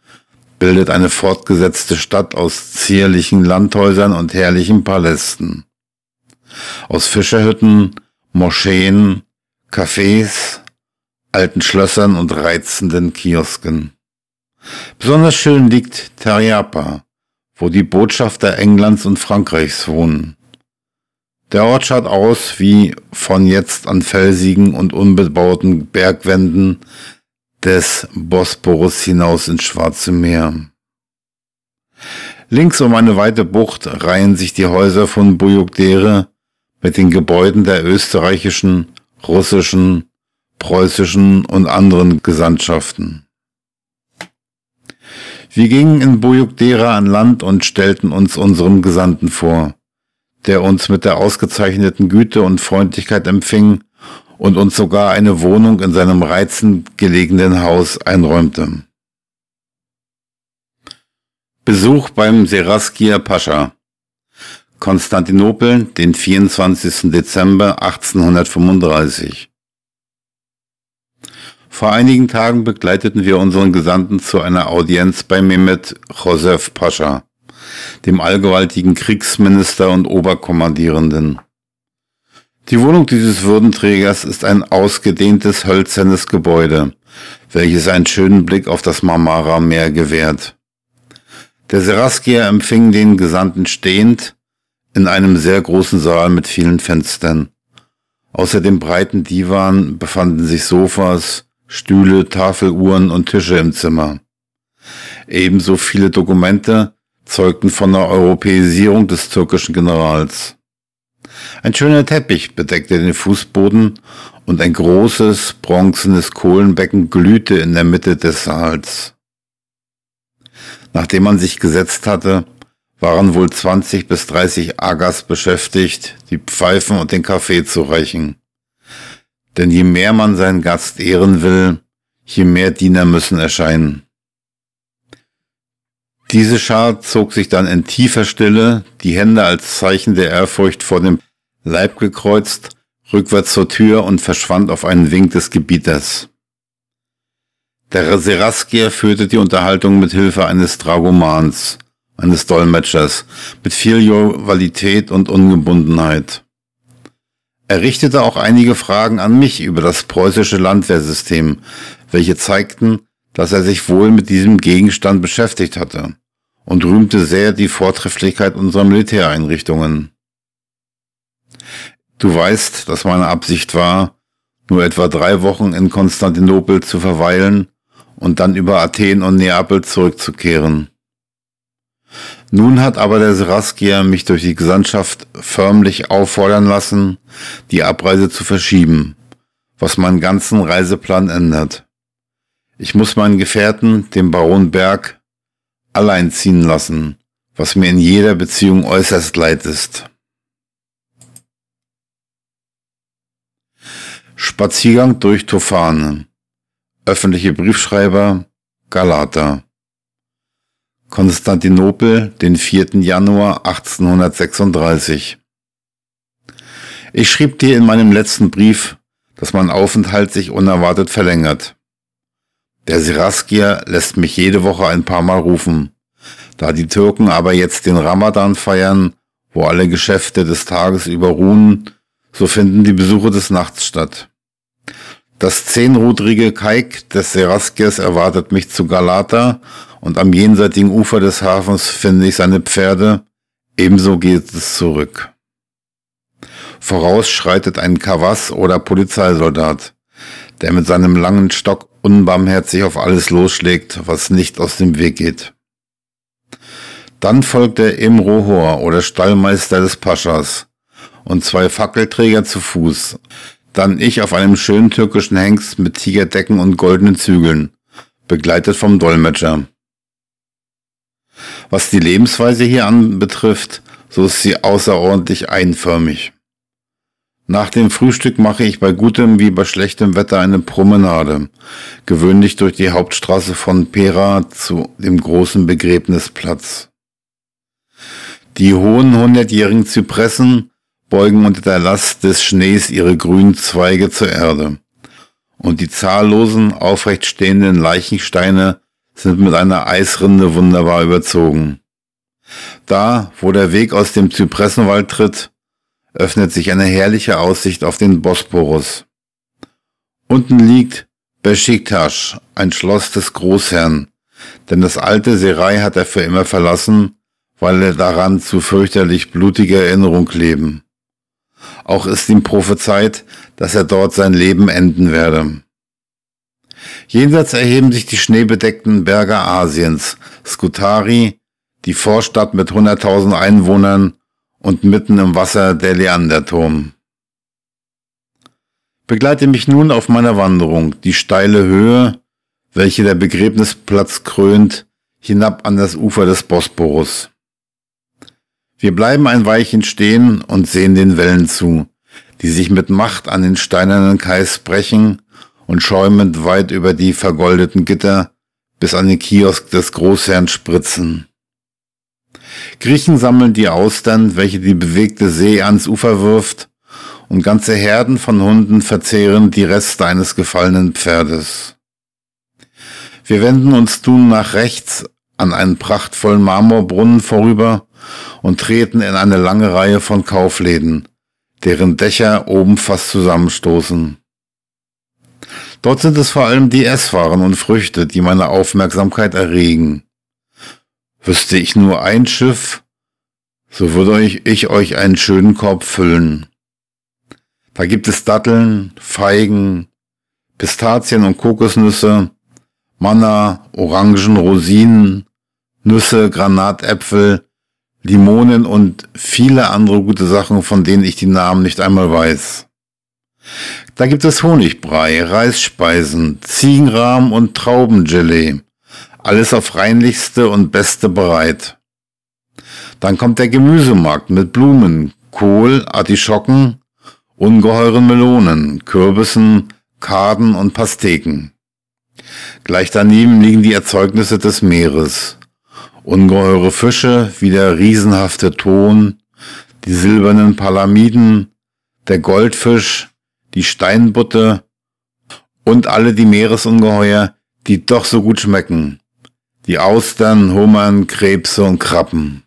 Speaker 1: bildet eine fortgesetzte Stadt aus zierlichen Landhäusern und herrlichen Palästen. Aus Fischerhütten, Moscheen, Cafés, alten Schlössern und reizenden Kiosken. Besonders schön liegt Teriapa, wo die Botschafter Englands und Frankreichs wohnen. Der Ort schaut aus wie von jetzt an felsigen und unbebauten Bergwänden des Bosporus hinaus ins Schwarze Meer. Links um eine weite Bucht reihen sich die Häuser von Bujukdere mit den Gebäuden der österreichischen, russischen, preußischen und anderen Gesandtschaften. Wir gingen in Bujukdere an Land und stellten uns unserem Gesandten vor der uns mit der ausgezeichneten Güte und Freundlichkeit empfing und uns sogar eine Wohnung in seinem reizend gelegenen Haus einräumte. Besuch beim Seraskier Pascha. Konstantinopel, den 24. Dezember 1835. Vor einigen Tagen begleiteten wir unseren Gesandten zu einer Audienz bei Mehmet Josef Pascha, dem allgewaltigen Kriegsminister und Oberkommandierenden. Die Wohnung dieses Würdenträgers ist ein ausgedehntes hölzernes Gebäude, welches einen schönen Blick auf das Marmara Meer gewährt. Der Seraskier empfing den Gesandten stehend in einem sehr großen Saal mit vielen Fenstern. Außer dem breiten Divan befanden sich Sofas, Stühle, Tafeluhren und Tische im Zimmer. Ebenso viele Dokumente, zeugten von der Europäisierung des türkischen Generals. Ein schöner Teppich bedeckte den Fußboden und ein großes, bronzenes Kohlenbecken glühte in der Mitte des Saals. Nachdem man sich gesetzt hatte, waren wohl 20 bis 30 Agas beschäftigt, die Pfeifen und den Kaffee zu reichen. Denn je mehr man seinen Gast ehren will, je mehr Diener müssen erscheinen. Diese Schar zog sich dann in tiefer Stille, die Hände als Zeichen der Ehrfurcht vor dem Leib gekreuzt, rückwärts zur Tür und verschwand auf einen Wink des Gebieters. Der Seraskier führte die Unterhaltung mit Hilfe eines Dragomans, eines Dolmetschers, mit viel Jovialität und Ungebundenheit. Er richtete auch einige Fragen an mich über das preußische Landwehrsystem, welche zeigten, dass er sich wohl mit diesem Gegenstand beschäftigt hatte und rühmte sehr die Vortrefflichkeit unserer Militäreinrichtungen. Du weißt, dass meine Absicht war, nur etwa drei Wochen in Konstantinopel zu verweilen und dann über Athen und Neapel zurückzukehren. Nun hat aber der Seraskier mich durch die Gesandtschaft förmlich auffordern lassen, die Abreise zu verschieben, was meinen ganzen Reiseplan ändert. Ich muss meinen Gefährten, den Baron Berg, allein ziehen lassen, was mir in jeder Beziehung äußerst leid ist. Spaziergang durch Tofane. Öffentliche Briefschreiber Galata. Konstantinopel, den 4. Januar 1836. Ich schrieb dir in meinem letzten Brief, dass mein Aufenthalt sich unerwartet verlängert. Der Siraskier lässt mich jede Woche ein paar Mal rufen. Da die Türken aber jetzt den Ramadan feiern, wo alle Geschäfte des Tages überruhen, so finden die Besuche des Nachts statt. Das zehnrudrige Kaik des Seraskiers erwartet mich zu Galata und am jenseitigen Ufer des Hafens finde ich seine Pferde, ebenso geht es zurück. Voraus schreitet ein Kawas oder Polizeisoldat der mit seinem langen Stock unbarmherzig auf alles losschlägt, was nicht aus dem Weg geht. Dann folgt der Imrohor oder Stallmeister des Paschas und zwei Fackelträger zu Fuß, dann ich auf einem schönen türkischen Hengst mit Tigerdecken und goldenen Zügeln, begleitet vom Dolmetscher. Was die Lebensweise hier anbetrifft, so ist sie außerordentlich einförmig. Nach dem Frühstück mache ich bei gutem wie bei schlechtem Wetter eine Promenade, gewöhnlich durch die Hauptstraße von Pera zu dem großen Begräbnisplatz. Die hohen hundertjährigen Zypressen beugen unter der Last des Schnees ihre grünen Zweige zur Erde, und die zahllosen, aufrecht stehenden Leichensteine sind mit einer Eisrinde wunderbar überzogen. Da, wo der Weg aus dem Zypressenwald tritt, öffnet sich eine herrliche Aussicht auf den Bosporus. Unten liegt Besiktas, ein Schloss des Großherrn, denn das alte Serai hat er für immer verlassen, weil er daran zu fürchterlich blutige Erinnerung leben. Auch ist ihm prophezeit, dass er dort sein Leben enden werde. Jenseits erheben sich die schneebedeckten Berge Asiens, Skutari, die Vorstadt mit 100.000 Einwohnern, und mitten im Wasser der Leanderturm. Begleite mich nun auf meiner Wanderung die steile Höhe, welche der Begräbnisplatz krönt, hinab an das Ufer des Bosporus. Wir bleiben ein Weilchen stehen und sehen den Wellen zu, die sich mit Macht an den steinernen Kais brechen und schäumend weit über die vergoldeten Gitter bis an den Kiosk des Großherrn spritzen. Griechen sammeln die Austern, welche die bewegte See ans Ufer wirft, und ganze Herden von Hunden verzehren die Reste eines gefallenen Pferdes. Wir wenden uns nun nach rechts an einen prachtvollen Marmorbrunnen vorüber und treten in eine lange Reihe von Kaufläden, deren Dächer oben fast zusammenstoßen. Dort sind es vor allem die Esswaren und Früchte, die meine Aufmerksamkeit erregen. Wüsste ich nur ein Schiff, so würde ich euch einen schönen Korb füllen. Da gibt es Datteln, Feigen, Pistazien und Kokosnüsse, Manna, Orangen, Rosinen, Nüsse, Granatäpfel, Limonen und viele andere gute Sachen, von denen ich die Namen nicht einmal weiß. Da gibt es Honigbrei, Reisspeisen, Ziegenrahm und Traubengelee alles auf reinlichste und beste bereit. Dann kommt der Gemüsemarkt mit Blumen, Kohl, Artischocken, ungeheuren Melonen, Kürbissen, Karden und Pasteken. Gleich daneben liegen die Erzeugnisse des Meeres. Ungeheure Fische wie der riesenhafte Ton, die silbernen Palamiden, der Goldfisch, die Steinbutte und alle die Meeresungeheuer, die doch so gut schmecken die Austern, Hummern, Krebse und Krabben.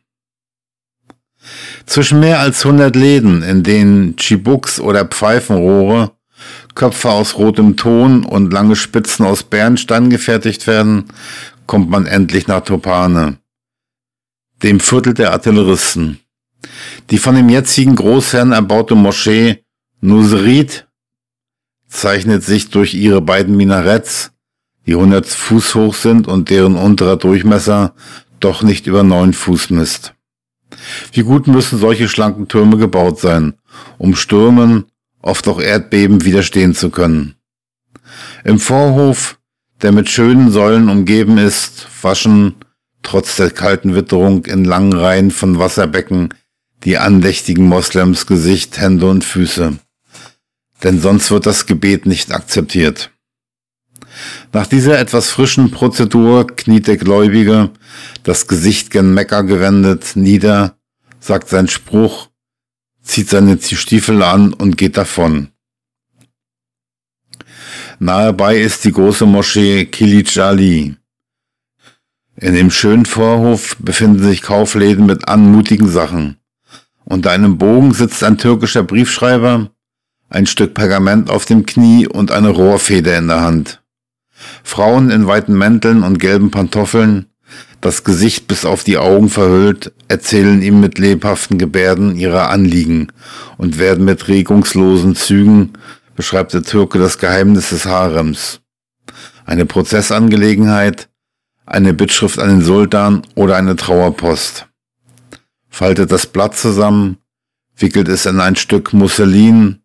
Speaker 1: Zwischen mehr als 100 Läden, in denen Chibuks oder Pfeifenrohre, Köpfe aus rotem Ton und lange Spitzen aus Bernstein gefertigt werden, kommt man endlich nach Topane, dem Viertel der Artilleristen. Die von dem jetzigen Großherrn erbaute Moschee Nuserit zeichnet sich durch ihre beiden Minaretts die 100 Fuß hoch sind und deren unterer Durchmesser doch nicht über 9 Fuß misst. Wie gut müssen solche schlanken Türme gebaut sein, um Stürmen, oft auch Erdbeben widerstehen zu können. Im Vorhof, der mit schönen Säulen umgeben ist, waschen, trotz der kalten Witterung, in langen Reihen von Wasserbecken die andächtigen Moslems Gesicht, Hände und Füße. Denn sonst wird das Gebet nicht akzeptiert. Nach dieser etwas frischen Prozedur kniet der Gläubige, das Gesicht gen Mekka gewendet, nieder, sagt seinen Spruch, zieht seine Stiefel an und geht davon. Nahebei ist die große Moschee Kilijali. In dem schönen Vorhof befinden sich Kaufläden mit anmutigen Sachen. Unter einem Bogen sitzt ein türkischer Briefschreiber, ein Stück Pergament auf dem Knie und eine Rohrfeder in der Hand. Frauen in weiten Mänteln und gelben Pantoffeln, das Gesicht bis auf die Augen verhüllt, erzählen ihm mit lebhaften Gebärden ihre Anliegen und werden mit regungslosen Zügen beschreibt der Türke das Geheimnis des Harems. Eine Prozessangelegenheit, eine Bittschrift an den Sultan oder eine Trauerpost. Faltet das Blatt zusammen, wickelt es in ein Stück Musselin,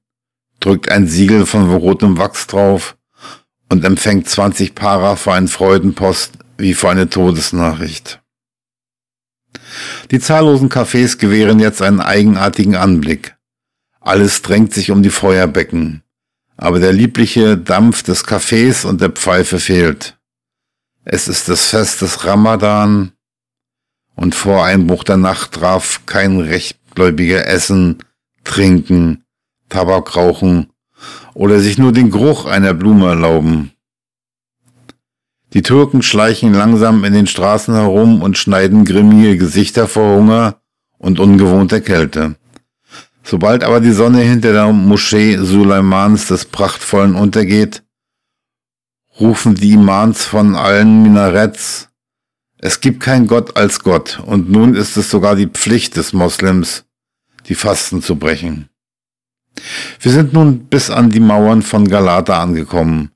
Speaker 1: drückt ein Siegel von rotem Wachs drauf und empfängt 20 Para für einen Freudenpost wie für eine Todesnachricht. Die zahllosen Cafés gewähren jetzt einen eigenartigen Anblick. Alles drängt sich um die Feuerbecken, aber der liebliche Dampf des Kaffees und der Pfeife fehlt. Es ist das Fest des Ramadan und vor Einbruch der Nacht traf kein rechtgläubiger Essen, Trinken, Tabakrauchen oder sich nur den Geruch einer Blume erlauben. Die Türken schleichen langsam in den Straßen herum und schneiden grimmige Gesichter vor Hunger und ungewohnter Kälte. Sobald aber die Sonne hinter der Moschee Suleimans des Prachtvollen untergeht, rufen die Imans von allen Minaretts, es gibt kein Gott als Gott, und nun ist es sogar die Pflicht des Moslems, die Fasten zu brechen. Wir sind nun bis an die Mauern von Galata angekommen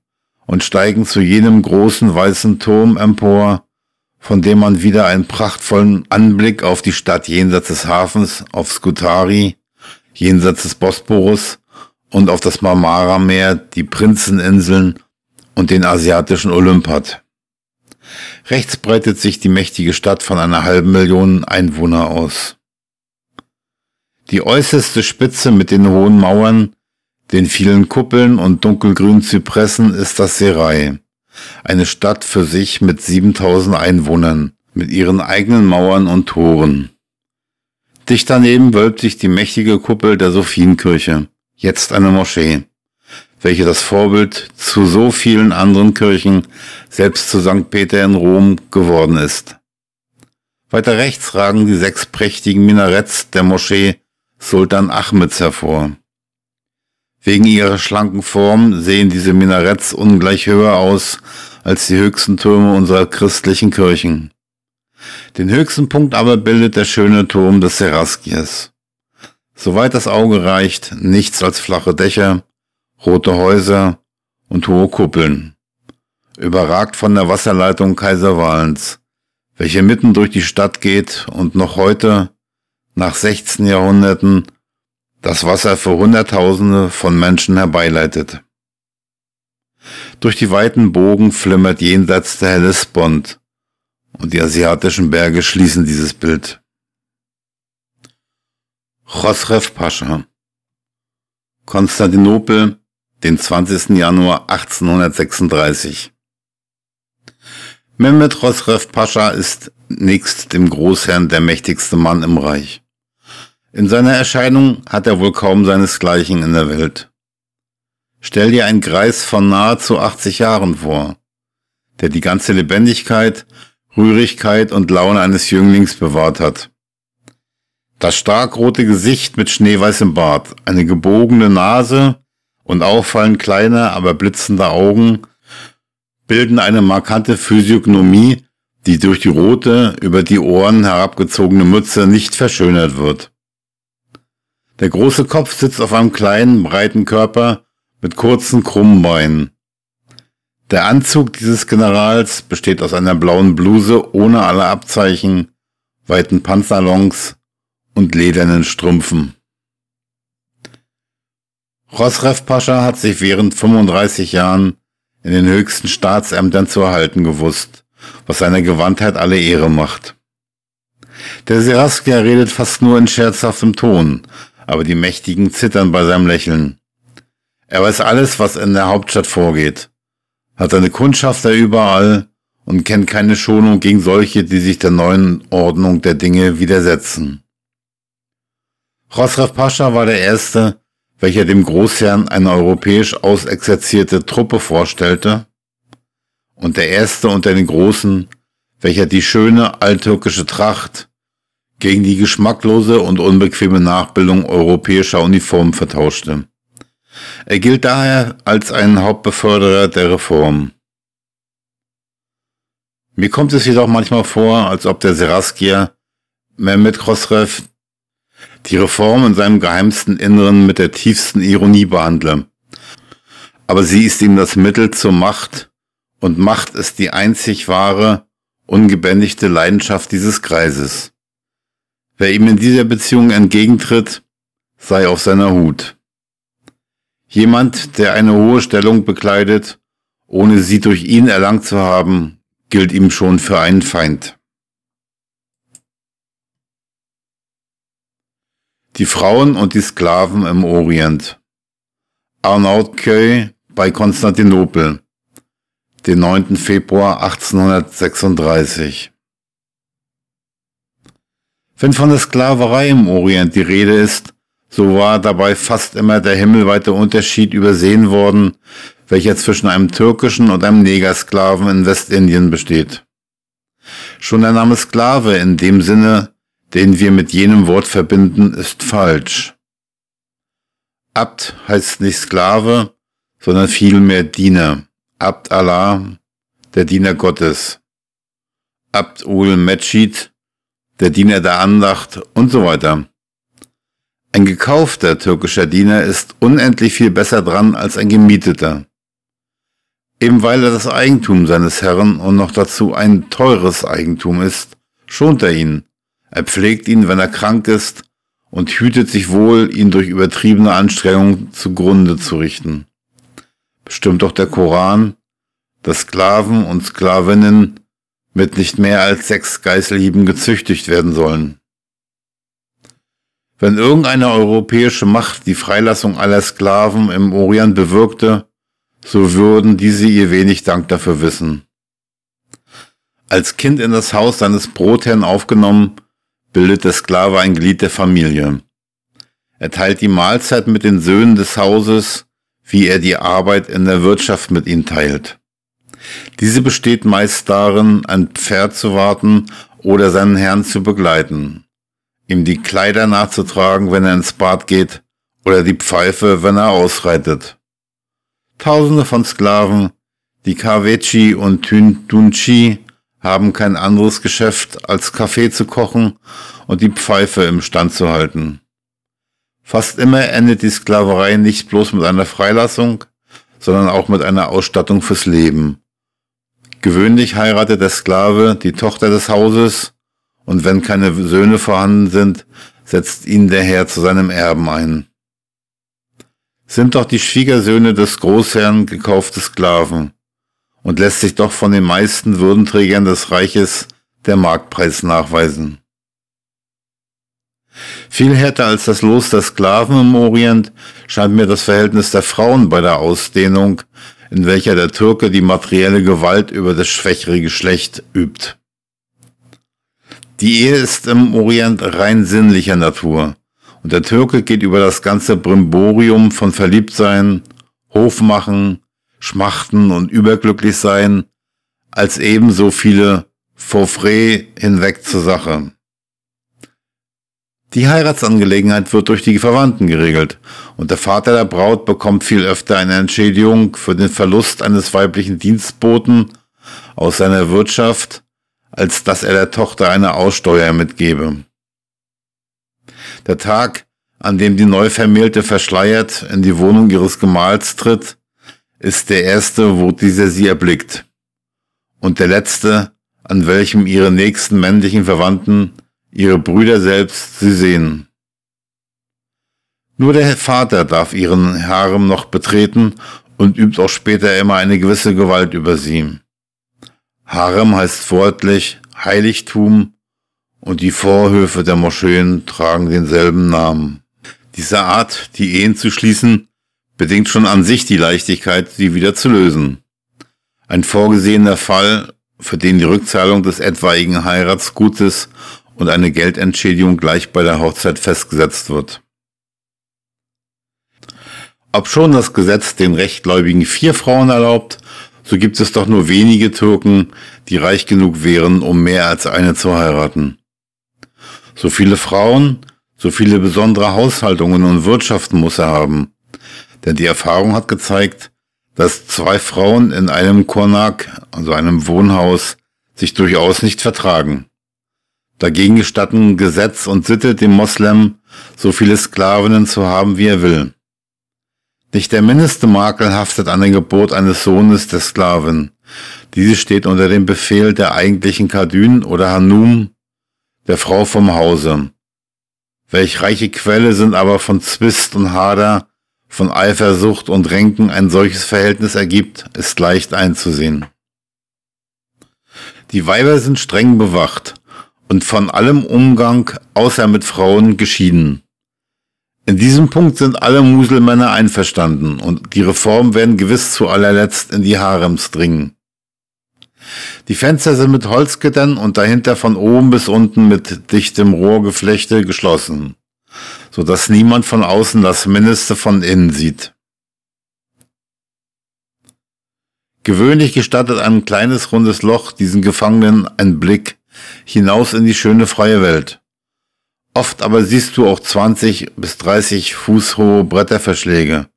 Speaker 1: und steigen zu jenem großen weißen Turm empor, von dem man wieder einen prachtvollen Anblick auf die Stadt jenseits des Hafens, auf Skutari, jenseits des Bosporus und auf das Marmara-Meer, die Prinzeninseln und den asiatischen Olymp hat. Rechts breitet sich die mächtige Stadt von einer halben Million Einwohner aus. Die äußerste Spitze mit den hohen Mauern, den vielen Kuppeln und dunkelgrünen Zypressen ist das Serai, eine Stadt für sich mit 7000 Einwohnern, mit ihren eigenen Mauern und Toren. Dicht daneben wölbt sich die mächtige Kuppel der Sophienkirche, jetzt eine Moschee, welche das Vorbild zu so vielen anderen Kirchen, selbst zu St. Peter in Rom, geworden ist. Weiter rechts ragen die sechs prächtigen Minaretts der Moschee Sultan Ahmeds hervor. Wegen ihrer schlanken Form sehen diese Minaretts ungleich höher aus als die höchsten Türme unserer christlichen Kirchen. Den höchsten Punkt aber bildet der schöne Turm des Seraskiers. Soweit das Auge reicht, nichts als flache Dächer, rote Häuser und hohe Kuppeln. Überragt von der Wasserleitung Kaiser Walens, welche mitten durch die Stadt geht und noch heute nach 16 Jahrhunderten das Wasser für Hunderttausende von Menschen herbeileitet. Durch die weiten Bogen flimmert jenseits der Hellespont und die asiatischen Berge schließen dieses Bild. Chosrev Pascha Konstantinopel, den 20. Januar 1836 Mehmet Chosrev Pascha ist nächst dem Großherrn der mächtigste Mann im Reich. In seiner Erscheinung hat er wohl kaum seinesgleichen in der Welt. Stell dir einen Greis von nahezu 80 Jahren vor, der die ganze Lebendigkeit, Rührigkeit und Laune eines Jünglings bewahrt hat. Das starkrote Gesicht mit schneeweißem Bart, eine gebogene Nase und auffallend kleine, aber blitzende Augen bilden eine markante Physiognomie, die durch die rote, über die Ohren herabgezogene Mütze nicht verschönert wird. Der große Kopf sitzt auf einem kleinen, breiten Körper mit kurzen, krummen Beinen. Der Anzug dieses Generals besteht aus einer blauen Bluse ohne alle Abzeichen, weiten Panzerlongs und ledernen Strümpfen. Rosref Pascha hat sich während 35 Jahren in den höchsten Staatsämtern zu erhalten gewusst, was seiner Gewandtheit alle Ehre macht. Der Seraskia redet fast nur in scherzhaftem Ton, aber die Mächtigen zittern bei seinem Lächeln. Er weiß alles, was in der Hauptstadt vorgeht, hat seine Kundschafter überall und kennt keine Schonung gegen solche, die sich der neuen Ordnung der Dinge widersetzen. Chosrev Pascha war der Erste, welcher dem Großherrn eine europäisch ausexerzierte Truppe vorstellte und der Erste unter den Großen, welcher die schöne alttürkische Tracht gegen die geschmacklose und unbequeme Nachbildung europäischer Uniformen vertauschte. Er gilt daher als ein Hauptbeförderer der Reform. Mir kommt es jedoch manchmal vor, als ob der Seraskier Mehmet Khosrev die Reform in seinem geheimsten Inneren mit der tiefsten Ironie behandle. Aber sie ist ihm das Mittel zur Macht und Macht ist die einzig wahre, ungebändigte Leidenschaft dieses Kreises. Wer ihm in dieser Beziehung entgegentritt, sei auf seiner Hut. Jemand, der eine hohe Stellung bekleidet, ohne sie durch ihn erlangt zu haben, gilt ihm schon für einen Feind. Die Frauen und die Sklaven im Orient. Arnaud Köy bei Konstantinopel, den 9. Februar 1836. Wenn von der Sklaverei im Orient die Rede ist, so war dabei fast immer der himmelweite Unterschied übersehen worden, welcher zwischen einem türkischen und einem Negersklaven in Westindien besteht. Schon der Name Sklave in dem Sinne, den wir mit jenem Wort verbinden, ist falsch. Abt heißt nicht Sklave, sondern vielmehr Diener. Abd Allah, der Diener Gottes. Abd ul-Medschid der Diener der Andacht und so weiter. Ein gekaufter türkischer Diener ist unendlich viel besser dran als ein gemieteter. Eben weil er das Eigentum seines Herrn und noch dazu ein teures Eigentum ist, schont er ihn. Er pflegt ihn, wenn er krank ist, und hütet sich wohl, ihn durch übertriebene Anstrengungen zugrunde zu richten. Bestimmt doch der Koran, dass Sklaven und Sklavinnen mit nicht mehr als sechs Geißelhieben gezüchtigt werden sollen. Wenn irgendeine europäische Macht die Freilassung aller Sklaven im Orient bewirkte, so würden diese ihr wenig Dank dafür wissen. Als Kind in das Haus seines Brotherrn aufgenommen, bildet der Sklave ein Glied der Familie. Er teilt die Mahlzeit mit den Söhnen des Hauses, wie er die Arbeit in der Wirtschaft mit ihnen teilt. Diese besteht meist darin, ein Pferd zu warten oder seinen Herrn zu begleiten, ihm die Kleider nachzutragen, wenn er ins Bad geht, oder die Pfeife, wenn er ausreitet. Tausende von Sklaven, die Kawechi und Tunchi, haben kein anderes Geschäft, als Kaffee zu kochen und die Pfeife im Stand zu halten. Fast immer endet die Sklaverei nicht bloß mit einer Freilassung, sondern auch mit einer Ausstattung fürs Leben, Gewöhnlich heiratet der Sklave die Tochter des Hauses, und wenn keine Söhne vorhanden sind, setzt ihn der Herr zu seinem Erben ein. Sind doch die Schwiegersöhne des Großherrn gekaufte Sklaven, und lässt sich doch von den meisten Würdenträgern des Reiches der Marktpreis nachweisen. Viel härter als das Los der Sklaven im Orient scheint mir das Verhältnis der Frauen bei der Ausdehnung in welcher der Türke die materielle Gewalt über das schwächere Geschlecht übt. Die Ehe ist im Orient rein sinnlicher Natur und der Türke geht über das ganze Brimborium von Verliebtsein, Hofmachen, Schmachten und Überglücklichsein als ebenso viele Faufré hinweg zur Sache. Die Heiratsangelegenheit wird durch die Verwandten geregelt und der Vater der Braut bekommt viel öfter eine Entschädigung für den Verlust eines weiblichen Dienstboten aus seiner Wirtschaft, als dass er der Tochter eine Aussteuer mitgebe. Der Tag, an dem die Neuvermählte verschleiert in die Wohnung ihres Gemahls tritt, ist der erste, wo dieser sie erblickt, und der letzte, an welchem ihre nächsten männlichen Verwandten ihre Brüder selbst sie sehen. Nur der Vater darf ihren Harem noch betreten und übt auch später immer eine gewisse Gewalt über sie. Harem heißt wörtlich Heiligtum und die Vorhöfe der Moscheen tragen denselben Namen. Diese Art, die Ehen zu schließen, bedingt schon an sich die Leichtigkeit, sie wieder zu lösen. Ein vorgesehener Fall, für den die Rückzahlung des etwaigen Heiratsgutes und eine Geldentschädigung gleich bei der Hochzeit festgesetzt wird. Ob schon das Gesetz den Rechtgläubigen vier Frauen erlaubt, so gibt es doch nur wenige Türken, die reich genug wären, um mehr als eine zu heiraten. So viele Frauen, so viele besondere Haushaltungen und Wirtschaften muss er haben. Denn die Erfahrung hat gezeigt, dass zwei Frauen in einem Kornak, also einem Wohnhaus, sich durchaus nicht vertragen. Dagegen gestatten Gesetz und Sitte dem Moslem, so viele Sklavinnen zu haben, wie er will. Nicht der mindeste Makel haftet an der Gebot eines Sohnes der Sklavin. Diese steht unter dem Befehl der eigentlichen Kadün oder Hanum, der Frau vom Hause. Welch reiche Quelle sind aber von Zwist und Hader, von Eifersucht und Ränken ein solches Verhältnis ergibt, ist leicht einzusehen. Die Weiber sind streng bewacht, und von allem Umgang außer mit Frauen geschieden. In diesem Punkt sind alle Muselmänner einverstanden und die Reformen werden gewiss zu allerletzt in die Harems dringen. Die Fenster sind mit Holzgittern und dahinter von oben bis unten mit dichtem Rohrgeflechte geschlossen, so dass niemand von außen das Mindeste von innen sieht. Gewöhnlich gestattet ein kleines rundes Loch diesen Gefangenen einen Blick, hinaus in die schöne freie Welt. Oft aber siehst du auch 20 bis 30 Fuß hohe Bretterverschläge,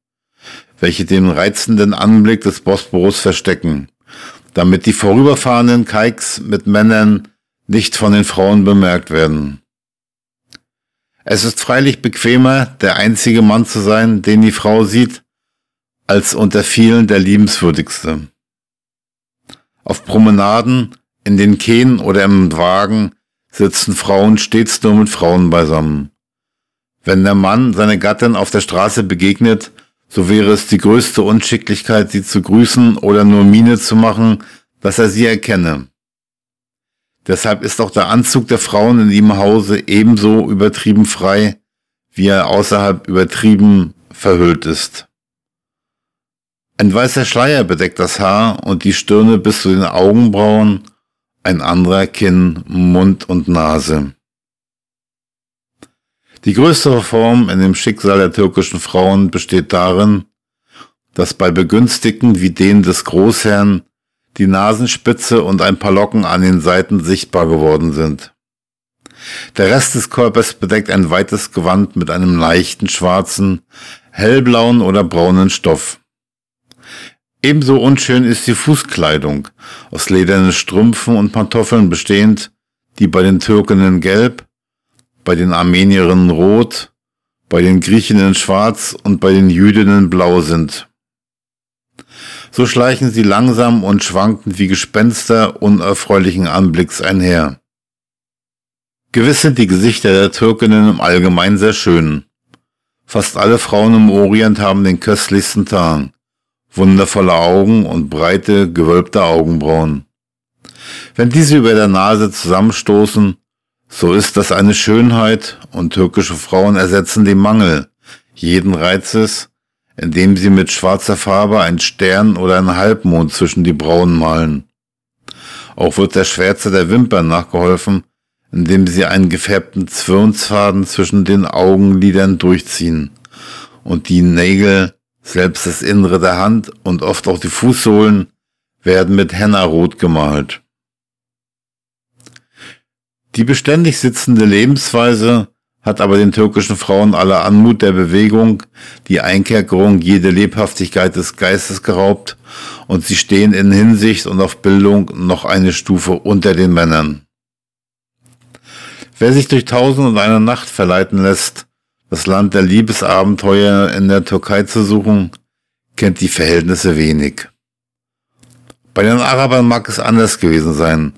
Speaker 1: welche den reizenden Anblick des Bosporus verstecken, damit die vorüberfahrenden Kikes mit Männern nicht von den Frauen bemerkt werden. Es ist freilich bequemer, der einzige Mann zu sein, den die Frau sieht, als unter vielen der liebenswürdigste. Auf Promenaden in den Kähnen oder im Wagen sitzen Frauen stets nur mit Frauen beisammen. Wenn der Mann seine Gattin auf der Straße begegnet, so wäre es die größte Unschicklichkeit, sie zu grüßen oder nur Miene zu machen, dass er sie erkenne. Deshalb ist auch der Anzug der Frauen in ihrem Hause ebenso übertrieben frei, wie er außerhalb übertrieben verhüllt ist. Ein weißer Schleier bedeckt das Haar und die Stirne bis zu den Augenbrauen ein anderer Kinn, Mund und Nase. Die größte Reform in dem Schicksal der türkischen Frauen besteht darin, dass bei Begünstigten wie denen des Großherrn die Nasenspitze und ein paar Locken an den Seiten sichtbar geworden sind. Der Rest des Körpers bedeckt ein weites Gewand mit einem leichten schwarzen, hellblauen oder braunen Stoff. Ebenso unschön ist die Fußkleidung, aus ledernen Strümpfen und Pantoffeln bestehend, die bei den Türkinnen gelb, bei den Armenierinnen rot, bei den Griechinnen schwarz und bei den Jüdinnen blau sind. So schleichen sie langsam und schwankend wie Gespenster unerfreulichen Anblicks einher. Gewiss sind die Gesichter der Türkinnen im Allgemeinen sehr schön. Fast alle Frauen im Orient haben den köstlichsten Tag wundervolle Augen und breite, gewölbte Augenbrauen. Wenn diese über der Nase zusammenstoßen, so ist das eine Schönheit und türkische Frauen ersetzen den Mangel jeden Reizes, indem sie mit schwarzer Farbe einen Stern oder einen Halbmond zwischen die Brauen malen. Auch wird der Schwärze der Wimpern nachgeholfen, indem sie einen gefärbten Zwirnsfaden zwischen den Augenlidern durchziehen und die Nägel selbst das Innere der Hand und oft auch die Fußsohlen werden mit Henna rot gemalt. Die beständig sitzende Lebensweise hat aber den türkischen Frauen aller Anmut der Bewegung, die Einkerkerung, jede Lebhaftigkeit des Geistes geraubt und sie stehen in Hinsicht und auf Bildung noch eine Stufe unter den Männern. Wer sich durch Tausend und eine Nacht verleiten lässt, das Land der Liebesabenteuer in der Türkei zu suchen, kennt die Verhältnisse wenig. Bei den Arabern mag es anders gewesen sein,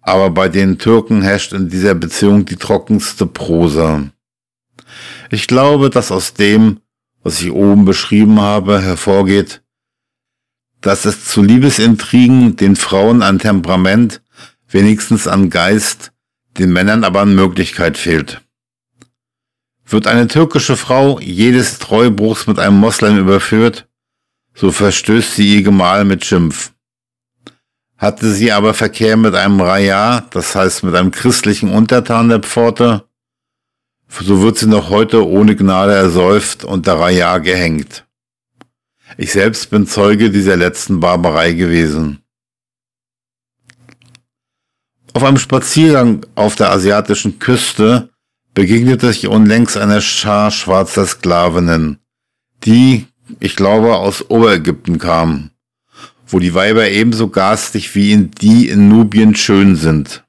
Speaker 1: aber bei den Türken herrscht in dieser Beziehung die trockenste Prosa. Ich glaube, dass aus dem, was ich oben beschrieben habe, hervorgeht, dass es zu Liebesintrigen den Frauen an Temperament, wenigstens an Geist, den Männern aber an Möglichkeit fehlt. Wird eine türkische Frau jedes Treubruchs mit einem Moslem überführt, so verstößt sie ihr Gemahl mit Schimpf. Hatte sie aber Verkehr mit einem Raya, das heißt mit einem christlichen Untertan der Pforte, so wird sie noch heute ohne Gnade ersäuft und der Raya gehängt. Ich selbst bin Zeuge dieser letzten Barbarei gewesen. Auf einem Spaziergang auf der asiatischen Küste begegnete ich unlängst einer Schar schwarzer Sklavinnen, die, ich glaube, aus Oberägypten kamen, wo die Weiber ebenso garstig wie in die in Nubien schön sind.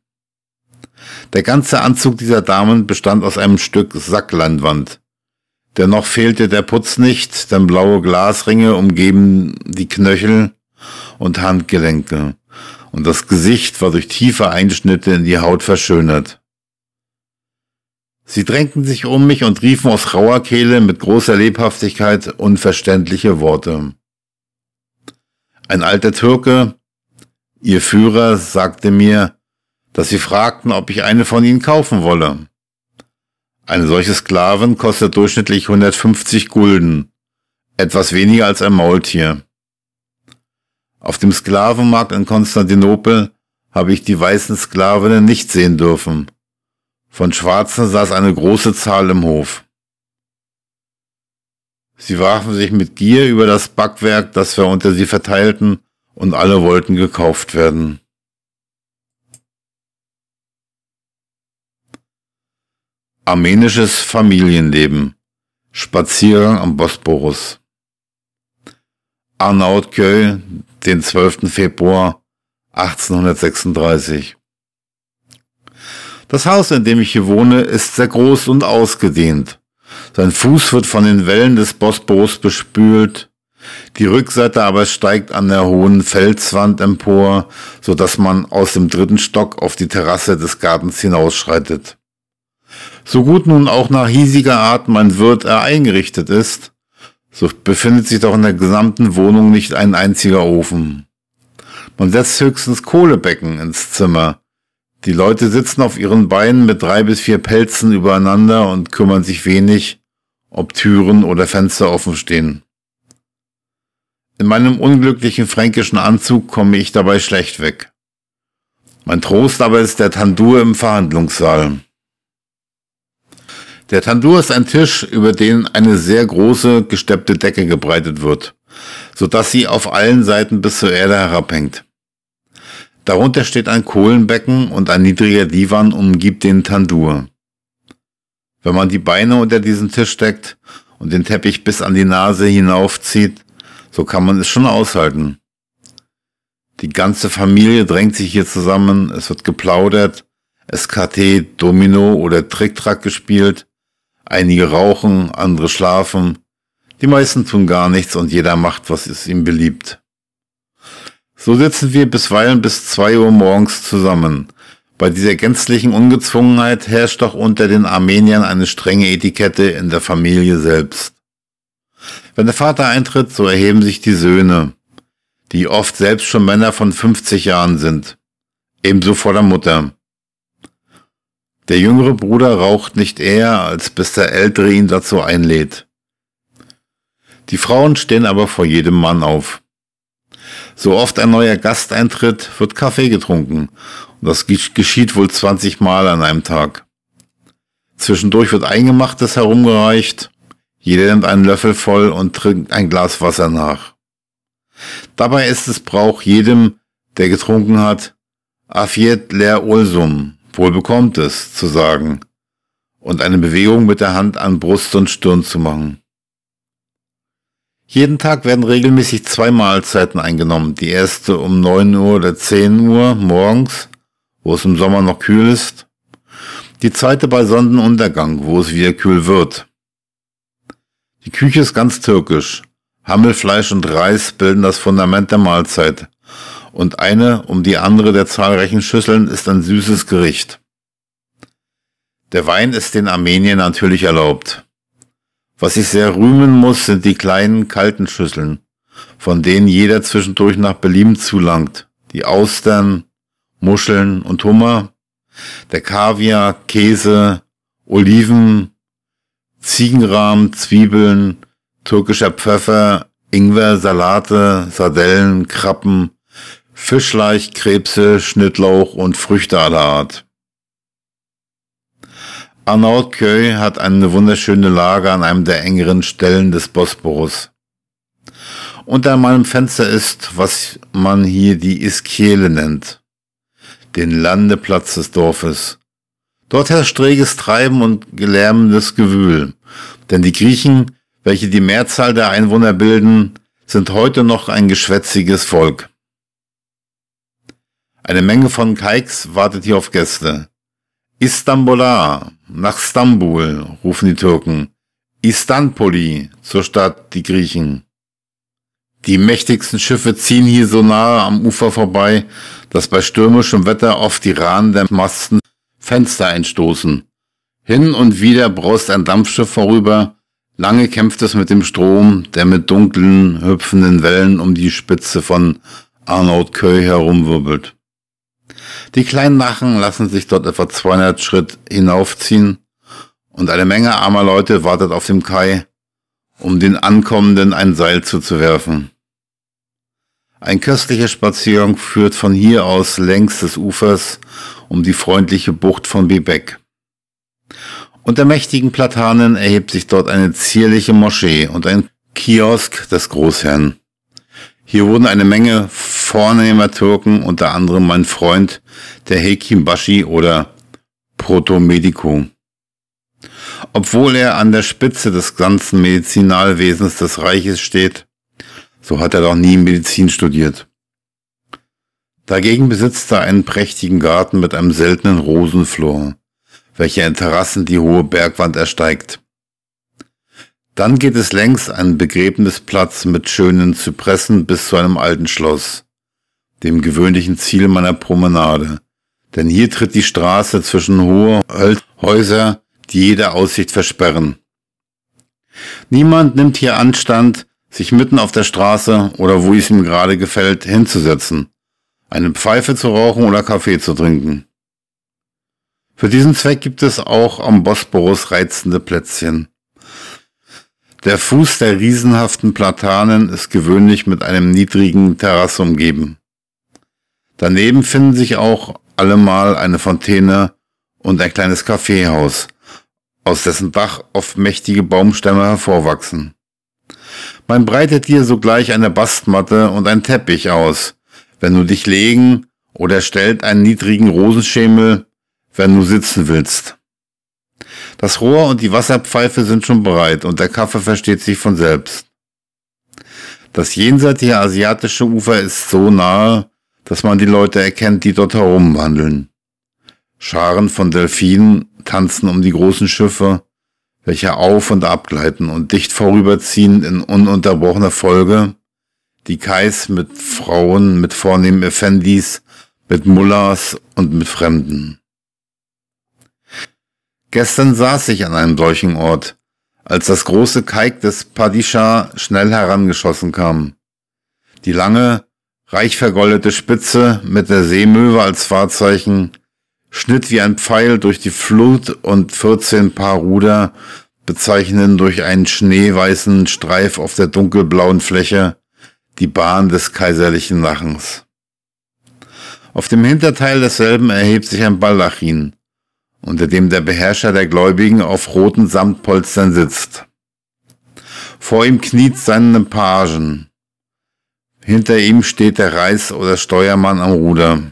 Speaker 1: Der ganze Anzug dieser Damen bestand aus einem Stück Sackleinwand. Dennoch fehlte der Putz nicht, denn blaue Glasringe umgeben die Knöchel und Handgelenke, und das Gesicht war durch tiefe Einschnitte in die Haut verschönert. Sie drängten sich um mich und riefen aus rauer Kehle mit großer Lebhaftigkeit unverständliche Worte. Ein alter Türke, ihr Führer, sagte mir, dass sie fragten, ob ich eine von ihnen kaufen wolle. Eine solche Sklavin kostet durchschnittlich 150 Gulden, etwas weniger als ein Maultier. Auf dem Sklavenmarkt in Konstantinopel habe ich die weißen Sklavinnen nicht sehen dürfen. Von Schwarzen saß eine große Zahl im Hof. Sie warfen sich mit Gier über das Backwerk, das wir unter sie verteilten, und alle wollten gekauft werden. Armenisches Familienleben. Spaziergang am Bosporus. Arnautköy, den 12. Februar 1836. Das Haus, in dem ich hier wohne, ist sehr groß und ausgedehnt. Sein Fuß wird von den Wellen des Bosporus bespült, die Rückseite aber steigt an der hohen Felswand empor, so dass man aus dem dritten Stock auf die Terrasse des Gartens hinausschreitet. So gut nun auch nach hiesiger Art mein Wirt er eingerichtet ist, so befindet sich doch in der gesamten Wohnung nicht ein einziger Ofen. Man setzt höchstens Kohlebecken ins Zimmer, die Leute sitzen auf ihren Beinen mit drei bis vier Pelzen übereinander und kümmern sich wenig, ob Türen oder Fenster offen stehen. In meinem unglücklichen fränkischen Anzug komme ich dabei schlecht weg. Mein Trost aber ist der Tandur im Verhandlungssaal. Der Tandur ist ein Tisch, über den eine sehr große gesteppte Decke gebreitet wird, so dass sie auf allen Seiten bis zur Erde herabhängt. Darunter steht ein Kohlenbecken und ein niedriger Divan umgibt den Tandur. Wenn man die Beine unter diesen Tisch steckt und den Teppich bis an die Nase hinaufzieht, so kann man es schon aushalten. Die ganze Familie drängt sich hier zusammen, es wird geplaudert, SKT, Domino oder Tricktrack gespielt, einige rauchen, andere schlafen, die meisten tun gar nichts und jeder macht, was es ihm beliebt. So sitzen wir bisweilen bis zwei Uhr morgens zusammen. Bei dieser gänzlichen Ungezwungenheit herrscht doch unter den Armeniern eine strenge Etikette in der Familie selbst. Wenn der Vater eintritt, so erheben sich die Söhne, die oft selbst schon Männer von 50 Jahren sind. Ebenso vor der Mutter. Der jüngere Bruder raucht nicht eher, als bis der ältere ihn dazu einlädt. Die Frauen stehen aber vor jedem Mann auf. So oft ein neuer Gast eintritt, wird Kaffee getrunken. Und das geschieht wohl 20 Mal an einem Tag. Zwischendurch wird Eingemachtes herumgereicht. Jeder nimmt einen Löffel voll und trinkt ein Glas Wasser nach. Dabei ist es Brauch jedem, der getrunken hat, Afiet leer ulsum, wohl bekommt es, zu sagen und eine Bewegung mit der Hand an Brust und Stirn zu machen. Jeden Tag werden regelmäßig zwei Mahlzeiten eingenommen. Die erste um 9 Uhr oder 10 Uhr morgens, wo es im Sommer noch kühl ist. Die zweite bei Sonnenuntergang, wo es wieder kühl wird. Die Küche ist ganz türkisch. Hammelfleisch und Reis bilden das Fundament der Mahlzeit. Und eine um die andere der zahlreichen Schüsseln ist ein süßes Gericht. Der Wein ist den Armeniern natürlich erlaubt. Was ich sehr rühmen muss, sind die kleinen kalten Schüsseln, von denen jeder zwischendurch nach Belieben zulangt. Die Austern, Muscheln und Hummer, der Kaviar, Käse, Oliven, Ziegenrahm, Zwiebeln, türkischer Pfeffer, Ingwer, Salate, Sardellen, Krabben, Fischleich, Krebse, Schnittlauch und Früchte aller Art. Arnautköy hat eine wunderschöne Lage an einem der engeren Stellen des Bosporus. Unter meinem Fenster ist, was man hier die Iskele nennt, den Landeplatz des Dorfes. Dort herrscht reges Treiben und gelärmendes Gewühl, denn die Griechen, welche die Mehrzahl der Einwohner bilden, sind heute noch ein geschwätziges Volk. Eine Menge von Kaiks wartet hier auf Gäste. Istanbula, nach Stambul, rufen die Türken. Istanpoli zur Stadt, die Griechen. Die mächtigsten Schiffe ziehen hier so nahe am Ufer vorbei, dass bei stürmischem Wetter oft die Rahen der Masten Fenster einstoßen. Hin und wieder braust ein Dampfschiff vorüber, lange kämpft es mit dem Strom, der mit dunklen, hüpfenden Wellen um die Spitze von Arnold Köy herumwirbelt. Die kleinen Nachen lassen sich dort etwa 200 Schritt hinaufziehen und eine Menge armer Leute wartet auf dem Kai, um den Ankommenden ein Seil zuzuwerfen. Ein köstlicher Spaziergang führt von hier aus längs des Ufers um die freundliche Bucht von Bebek. Unter mächtigen Platanen erhebt sich dort eine zierliche Moschee und ein Kiosk des Großherrn. Hier wurden eine Menge vornehmer Türken, unter anderem mein Freund, der Hekim Bashi oder Protomedico. Obwohl er an der Spitze des ganzen Medizinalwesens des Reiches steht, so hat er doch nie Medizin studiert. Dagegen besitzt er einen prächtigen Garten mit einem seltenen Rosenflor, welcher in Terrassen die hohe Bergwand ersteigt. Dann geht es längs einen Begräbnisplatz mit schönen Zypressen bis zu einem alten Schloss, dem gewöhnlichen Ziel meiner Promenade. Denn hier tritt die Straße zwischen hohe Häuser, die jede Aussicht versperren. Niemand nimmt hier Anstand, sich mitten auf der Straße oder wo es ihm gerade gefällt, hinzusetzen, eine Pfeife zu rauchen oder Kaffee zu trinken. Für diesen Zweck gibt es auch am Bosporus reizende Plätzchen. Der Fuß der riesenhaften Platanen ist gewöhnlich mit einem niedrigen Terrass umgeben. Daneben finden sich auch allemal eine Fontäne und ein kleines Kaffeehaus, aus dessen Dach oft mächtige Baumstämme hervorwachsen. Man breitet dir sogleich eine Bastmatte und ein Teppich aus, wenn du dich legen, oder stellt einen niedrigen Rosenschemel, wenn du sitzen willst. Das Rohr und die Wasserpfeife sind schon bereit und der Kaffee versteht sich von selbst. Das jenseitige asiatische Ufer ist so nahe, dass man die Leute erkennt, die dort herumwandeln. Scharen von Delfinen tanzen um die großen Schiffe, welche auf und abgleiten und dicht vorüberziehen in ununterbrochener Folge, die Kais mit Frauen, mit vornehmen Effendis, mit Mullahs und mit Fremden. Gestern saß ich an einem solchen Ort, als das große Kalk des Padishah schnell herangeschossen kam. Die lange, reich vergoldete Spitze mit der Seemöwe als Fahrzeichen schnitt wie ein Pfeil durch die Flut und 14 Paar Ruder, bezeichnen durch einen schneeweißen Streif auf der dunkelblauen Fläche die Bahn des kaiserlichen Lachens. Auf dem Hinterteil desselben erhebt sich ein Baldachin, unter dem der Beherrscher der Gläubigen auf roten Samtpolstern sitzt. Vor ihm kniet seine Pagen. Hinter ihm steht der Reis- oder Steuermann am Ruder.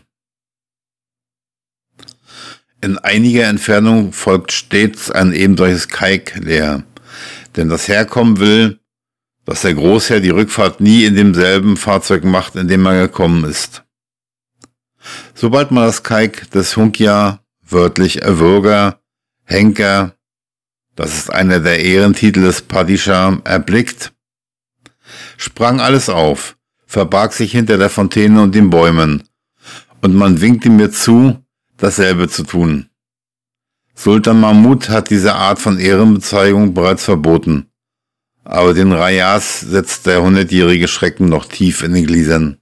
Speaker 1: In einiger Entfernung folgt stets ein eben solches Kalk leer, denn das herkommen will, dass der Großherr die Rückfahrt nie in demselben Fahrzeug macht, in dem er gekommen ist. Sobald man das Kalk des Hunkia wörtlich Erwürger, Henker, das ist einer der Ehrentitel des Padishah, erblickt, sprang alles auf, verbarg sich hinter der Fontäne und den Bäumen, und man winkte mir zu, dasselbe zu tun. Sultan Mahmud hat diese Art von Ehrenbezeigung bereits verboten, aber den Rajas setzt der hundertjährige Schrecken noch tief in den Gliesern.